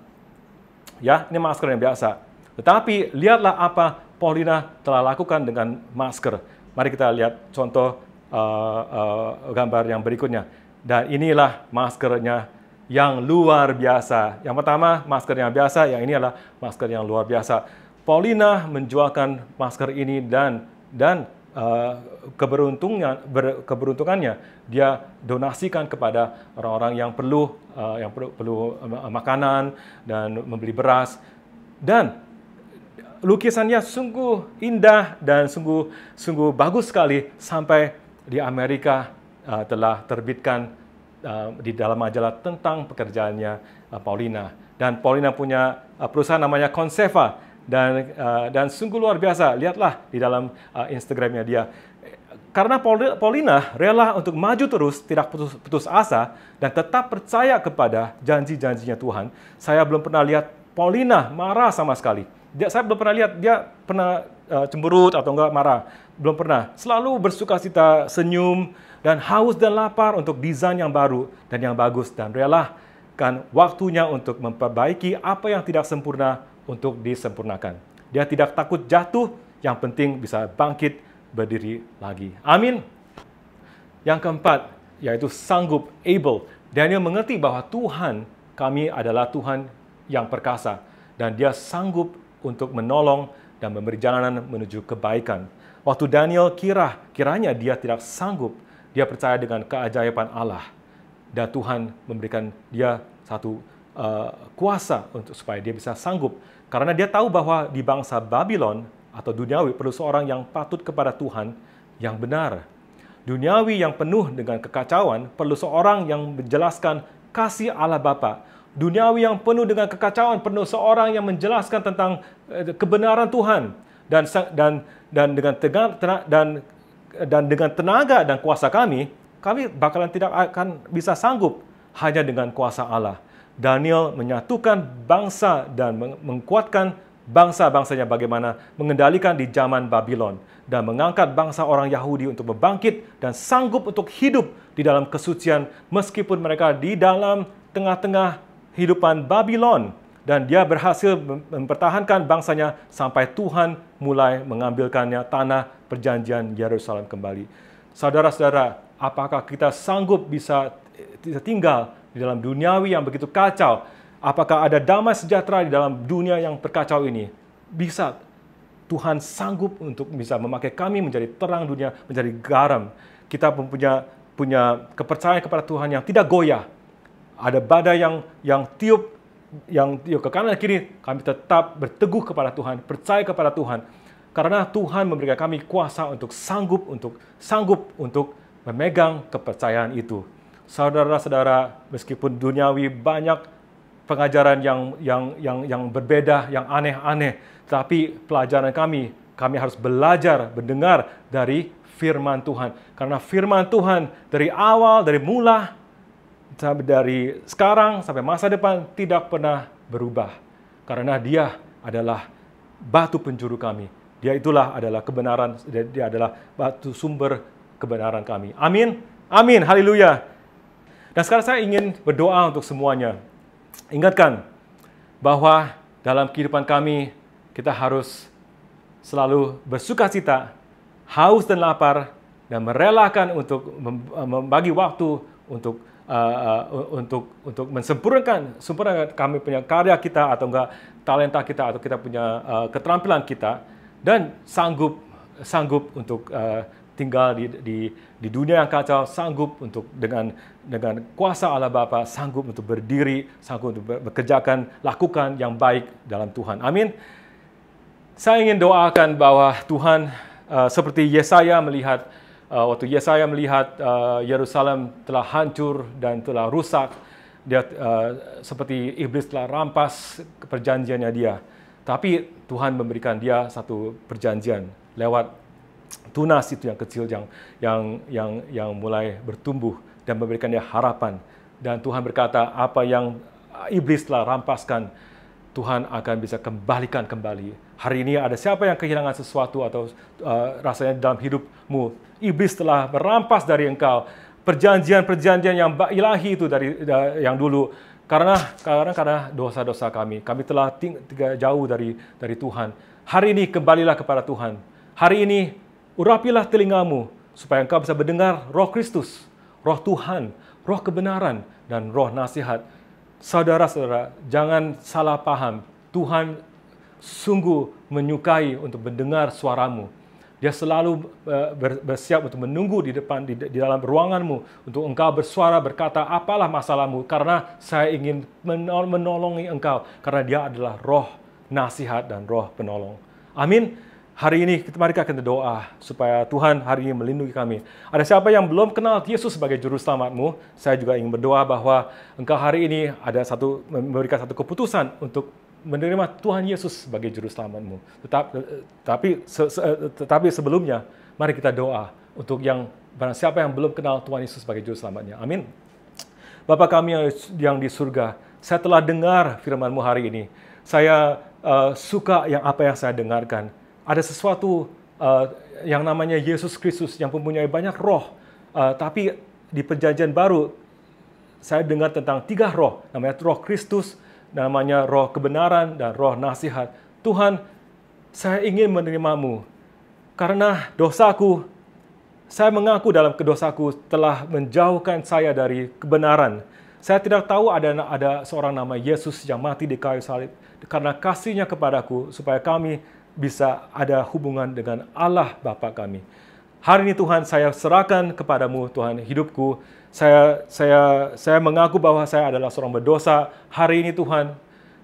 Ya, ini masker yang biasa. Tetapi lihatlah apa Paulina telah lakukan dengan masker. Mari kita lihat contoh uh, uh, gambar yang berikutnya. Dan inilah maskernya yang luar biasa. Yang pertama masker yang biasa, yang ini adalah masker yang luar biasa Paulina menjualkan masker ini dan dan uh, keberuntungan ber, keberuntungannya dia donasikan kepada orang-orang yang perlu uh, yang perlu, perlu eh, makanan dan membeli beras dan lukisannya sungguh indah dan sungguh sungguh bagus sekali sampai di Amerika uh, telah terbitkan uh, di dalam majalah tentang pekerjaannya uh, Paulina dan Paulina punya uh, perusahaan namanya Conseva dan uh, dan sungguh luar biasa. Lihatlah di dalam uh, Instagramnya dia. Karena Paulina rela untuk maju terus, tidak putus, putus asa, dan tetap percaya kepada janji-janjinya Tuhan. Saya belum pernah lihat Paulina marah sama sekali. Dia, saya belum pernah lihat dia pernah uh, cemberut atau enggak marah. Belum pernah. Selalu bersuka cita, senyum, dan haus dan lapar untuk desain yang baru dan yang bagus. Dan rela kan waktunya untuk memperbaiki apa yang tidak sempurna untuk disempurnakan. Dia tidak takut jatuh, yang penting bisa bangkit berdiri lagi. Amin. Yang keempat, yaitu sanggup, able. Daniel mengerti bahwa Tuhan kami adalah Tuhan yang perkasa dan dia sanggup untuk menolong dan memberi jalanan menuju kebaikan. Waktu Daniel kira, kiranya dia tidak sanggup, dia percaya dengan keajaiban Allah dan Tuhan memberikan dia satu Eh, kuasa untuk supaya dia bisa sanggup karena dia tahu bahwa di bangsa Babylon atau duniawi perlu seorang yang patut kepada Tuhan yang benar. Duniawi yang penuh dengan kekacauan perlu seorang yang menjelaskan kasih Allah Bapa. Duniawi yang penuh dengan kekacauan perlu seorang yang menjelaskan tentang eh, kebenaran Tuhan dan dan dan dengan tenaga dan dan dengan tenaga dan kuasa kami, kami bakalan tidak akan bisa sanggup hanya dengan kuasa Allah. Daniel menyatukan bangsa dan menguatkan bangsa-bangsanya bagaimana mengendalikan di zaman Babylon dan mengangkat bangsa orang Yahudi untuk membangkit dan sanggup untuk hidup di dalam kesucian meskipun mereka di dalam tengah-tengah hidupan Babylon dan dia berhasil mempertahankan bangsanya sampai Tuhan mulai mengambilkannya tanah perjanjian Yerusalem kembali. Saudara-saudara, apakah kita sanggup bisa eh, tinggal di dalam duniawi yang begitu kacau. Apakah ada damai sejahtera di dalam dunia yang berkacau ini? Bisa. Tuhan sanggup untuk bisa memakai kami menjadi terang dunia, menjadi garam. Kita punya punya kepercayaan kepada Tuhan yang tidak goyah. Ada badai yang yang tiup yang tiup ke kanan kiri, kami tetap berteguh kepada Tuhan, percaya kepada Tuhan. Karena Tuhan memberikan kami kuasa untuk sanggup untuk sanggup untuk memegang kepercayaan itu saudara-saudara, meskipun duniawi banyak pengajaran yang yang yang yang berbeda, yang aneh-aneh, tapi pelajaran kami, kami harus belajar mendengar dari firman Tuhan. Karena firman Tuhan dari awal, dari mula sampai dari sekarang sampai masa depan tidak pernah berubah. Karena dia adalah batu penjuru kami. Dia itulah adalah kebenaran, dia adalah batu sumber kebenaran kami. Amin. Amin. Haleluya. Dan sekarang saya ingin berdoa untuk semuanya. Ingatkan bahwa dalam kehidupan kami kita harus selalu bersuka cita, haus dan lapar, dan merelakan untuk eh, membagi waktu untuk uh, uh, untuk untuk mensempurnakan sempurnakan kami punya karya kita atau enggak talenta kita atau kita punya uh, keterampilan kita dan sanggup sanggup untuk uh, tinggal di, di, di dunia yang kacau, sanggup untuk dengan dengan kuasa Allah Bapa, sanggup untuk berdiri, sanggup untuk bekerjakan, lakukan yang baik dalam Tuhan. Amin. Saya ingin doakan bahwa Tuhan uh, seperti Yesaya melihat uh, waktu Yesaya melihat uh, Yerusalem telah hancur dan telah rusak, dia uh, seperti iblis telah rampas perjanjiannya dia. Tapi Tuhan memberikan dia satu perjanjian lewat tunas itu yang kecil yang yang yang yang mulai bertumbuh dan memberikan dia harapan dan Tuhan berkata apa yang iblis telah rampaskan Tuhan akan bisa kembalikan kembali. Hari ini ada siapa yang kehilangan sesuatu atau uh, rasanya dalam hidupmu iblis telah merampas dari engkau perjanjian-perjanjian yang ilahi itu dari uh, yang dulu karena karena karena dosa-dosa kami kami telah ting, jauh dari dari Tuhan hari ini kembalilah kepada Tuhan hari ini Urapilah telingamu, supaya engkau bisa mendengar roh Kristus, roh Tuhan, roh kebenaran, dan roh nasihat. Saudara-saudara, jangan salah paham. Tuhan sungguh menyukai untuk mendengar suaramu. Dia selalu eh, bersiap untuk menunggu di depan, di, di dalam ruanganmu, untuk engkau bersuara, berkata, apalah masalahmu, karena saya ingin menolongi engkau, karena dia adalah roh nasihat dan roh penolong. Amin. Hari ini mari kita doa supaya Tuhan hari ini melindungi kami. Ada siapa yang belum kenal Yesus sebagai juru selamatmu? Saya juga ingin berdoa bahwa engkau hari ini ada satu memberikan satu keputusan untuk menerima Tuhan Yesus sebagai juru selamatmu. Tetap, tetapi se, se, tetapi sebelumnya mari kita doa untuk yang barang siapa yang belum kenal Tuhan Yesus sebagai juru selamatnya. Amin. Bapa kami yang, yang di surga, saya telah dengar firman-Mu hari ini. Saya uh, suka yang apa yang saya dengarkan ada sesuatu uh, yang namanya Yesus Kristus yang mempunyai banyak roh, uh, tapi di perjanjian baru saya dengar tentang tiga roh, namanya roh Kristus, namanya roh kebenaran, dan roh nasihat. Tuhan, saya ingin menerimamu, karena dosaku, saya mengaku dalam kedosaku telah menjauhkan saya dari kebenaran. Saya tidak tahu ada ada seorang nama Yesus yang mati di kayu salib karena kasihnya kepadaku supaya kami bisa ada hubungan dengan Allah Bapa kami. Hari ini Tuhan saya serahkan kepadamu Tuhan hidupku. Saya saya saya mengaku bahwa saya adalah seorang berdosa. Hari ini Tuhan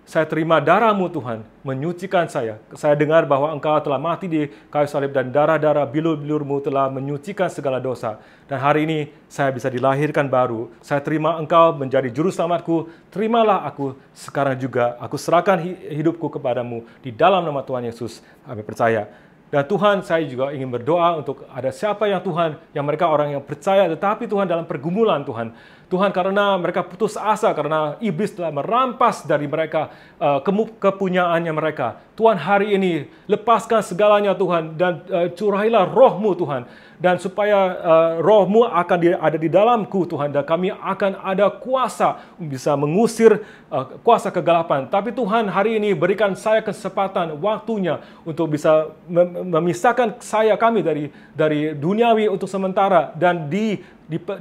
saya terima darahmu Tuhan, menyucikan saya. Saya dengar bahwa engkau telah mati di kayu salib dan darah-darah bilur-bilurmu telah menyucikan segala dosa. Dan hari ini saya bisa dilahirkan baru. Saya terima engkau menjadi juru selamatku. Terimalah aku sekarang juga. Aku serahkan hidupku kepadamu di dalam nama Tuhan Yesus. Kami percaya. Dan Tuhan, saya juga ingin berdoa untuk ada siapa yang Tuhan, yang mereka orang yang percaya, tetapi Tuhan dalam pergumulan Tuhan Tuhan karena mereka putus asa karena iblis telah merampas dari mereka uh, kepunyaannya mereka. Tuhan hari ini lepaskan segalanya Tuhan dan uh, curahilah rohmu Tuhan. Dan supaya uh, rohmu akan di, ada di dalamku Tuhan dan kami akan ada kuasa bisa mengusir uh, kuasa kegelapan. Tapi Tuhan hari ini berikan saya kesempatan waktunya untuk bisa mem memisahkan saya kami dari dari duniawi untuk sementara dan di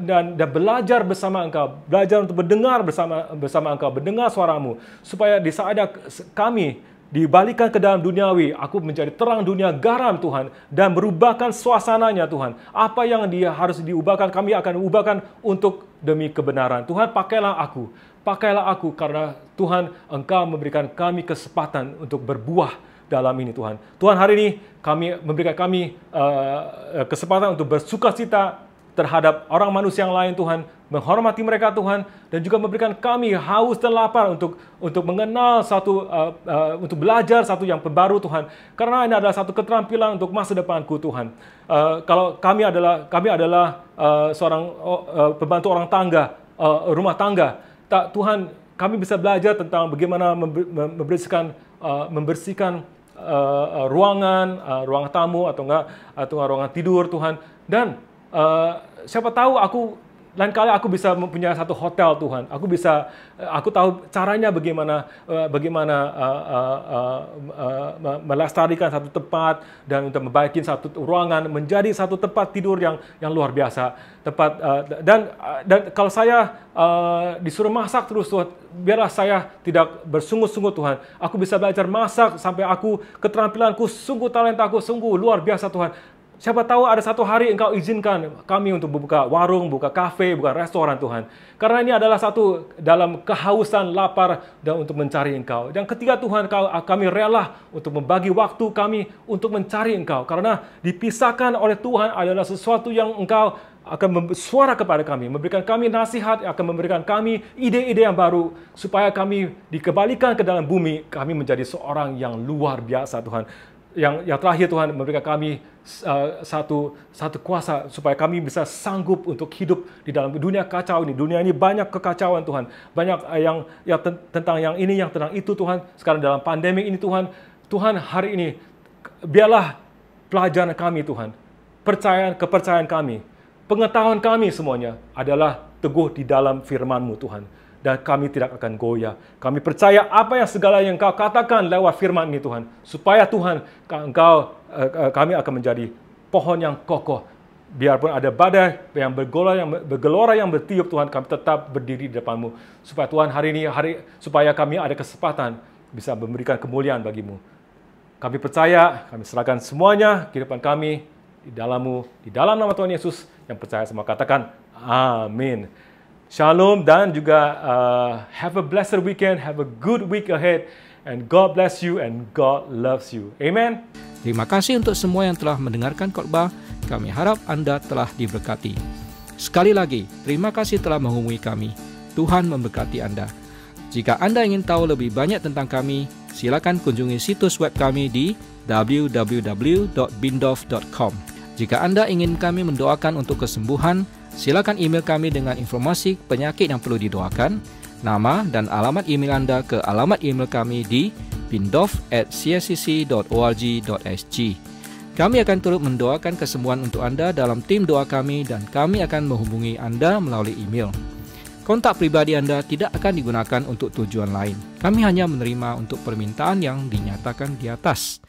dan, dan belajar bersama engkau, belajar untuk mendengar bersama bersama engkau, mendengar suaramu, supaya di saat ada kami dibalikan ke dalam duniawi, aku menjadi terang dunia garam Tuhan dan merubahkan suasananya Tuhan. Apa yang dia harus diubahkan, kami akan ubahkan untuk demi kebenaran. Tuhan pakailah aku, pakailah aku karena Tuhan Engkau memberikan kami kesempatan untuk berbuah dalam ini Tuhan. Tuhan hari ini kami memberikan kami uh, kesempatan untuk bersuka cita terhadap orang manusia yang lain Tuhan, menghormati mereka Tuhan, dan juga memberikan kami haus dan lapar untuk untuk mengenal satu uh, uh, untuk belajar satu yang baru Tuhan, karena ini adalah satu keterampilan untuk masa depanku Tuhan. Uh, kalau kami adalah kami adalah uh, seorang uh, pembantu orang tangga uh, rumah tangga, tak Tuhan kami bisa belajar tentang bagaimana membersihkan uh, membersihkan uh, uh, ruangan, uh, ruang tamu atau enggak atau ruangan tidur Tuhan dan uh, siapa tahu aku lain kali aku bisa mempunyai satu hotel Tuhan. Aku bisa eh, aku tahu caranya bagaimana eh, bagaimana uh, uh, uh, uh, melestarikan satu tempat dan untuk membaikin satu ruangan menjadi satu tempat tidur yang yang luar biasa. Tempat uh, dan uh, dan kalau saya uh, disuruh masak terus Tuhan, biarlah saya tidak bersungguh-sungguh Tuhan. Aku bisa belajar masak sampai aku keterampilanku sungguh talentaku sungguh luar biasa Tuhan. Siapa tahu ada satu hari engkau izinkan kami untuk buka warung, buka kafe, buka restoran Tuhan. Karena ini adalah satu dalam kehausan, lapar, dan untuk mencari engkau. Dan ketika Tuhan ah, kami rela untuk membagi waktu kami untuk mencari engkau. Karena dipisahkan oleh Tuhan adalah sesuatu yang engkau akan bersuara kepada kami, memberikan kami nasihat, akan memberikan kami ide-ide yang baru, supaya kami dikembalikan ke dalam bumi, kami menjadi seorang yang luar biasa Tuhan yang yang terakhir Tuhan memberikan kami uh, satu satu kuasa supaya kami bisa sanggup untuk hidup di dalam dunia kacau ini. Dunia ini banyak kekacauan Tuhan, banyak uh, yang ya ten, tentang yang ini, yang tentang itu Tuhan. Sekarang dalam pandemi ini Tuhan, Tuhan hari ini biarlah pelajaran kami Tuhan, percayaan kepercayaan kami, pengetahuan kami semuanya adalah teguh di dalam firman-Mu Tuhan dan kami tidak akan goyah. Kami percaya apa yang segala yang kau katakan lewat firman ini Tuhan, supaya Tuhan Engkau eh, eh, kami akan menjadi pohon yang kokoh. Biarpun ada badai yang bergelora yang bergelora yang bertiup Tuhan, kami tetap berdiri di depanmu. Supaya Tuhan hari ini hari supaya kami ada kesempatan bisa memberikan kemuliaan bagimu. Kami percaya, kami serahkan semuanya kehidupan kami di dalammu, di dalam nama Tuhan Yesus yang percaya semua katakan amin. Shalom dan juga uh, have a blessed weekend, have a good week ahead and God bless you and God loves you. Amen. Terima kasih untuk semua yang telah mendengarkan khotbah. Kami harap Anda telah diberkati. Sekali lagi, terima kasih telah menghubungi kami. Tuhan memberkati Anda. Jika Anda ingin tahu lebih banyak tentang kami, silakan kunjungi situs web kami di www.bindof.com. Jika Anda ingin kami mendoakan untuk kesembuhan, Silakan email kami dengan informasi penyakit yang perlu didoakan, nama dan alamat email Anda ke alamat email kami di pindov@cscc.org.sg. Kami akan turut mendoakan kesembuhan untuk Anda dalam tim doa kami dan kami akan menghubungi Anda melalui email. Kontak pribadi Anda tidak akan digunakan untuk tujuan lain. Kami hanya menerima untuk permintaan yang dinyatakan di atas.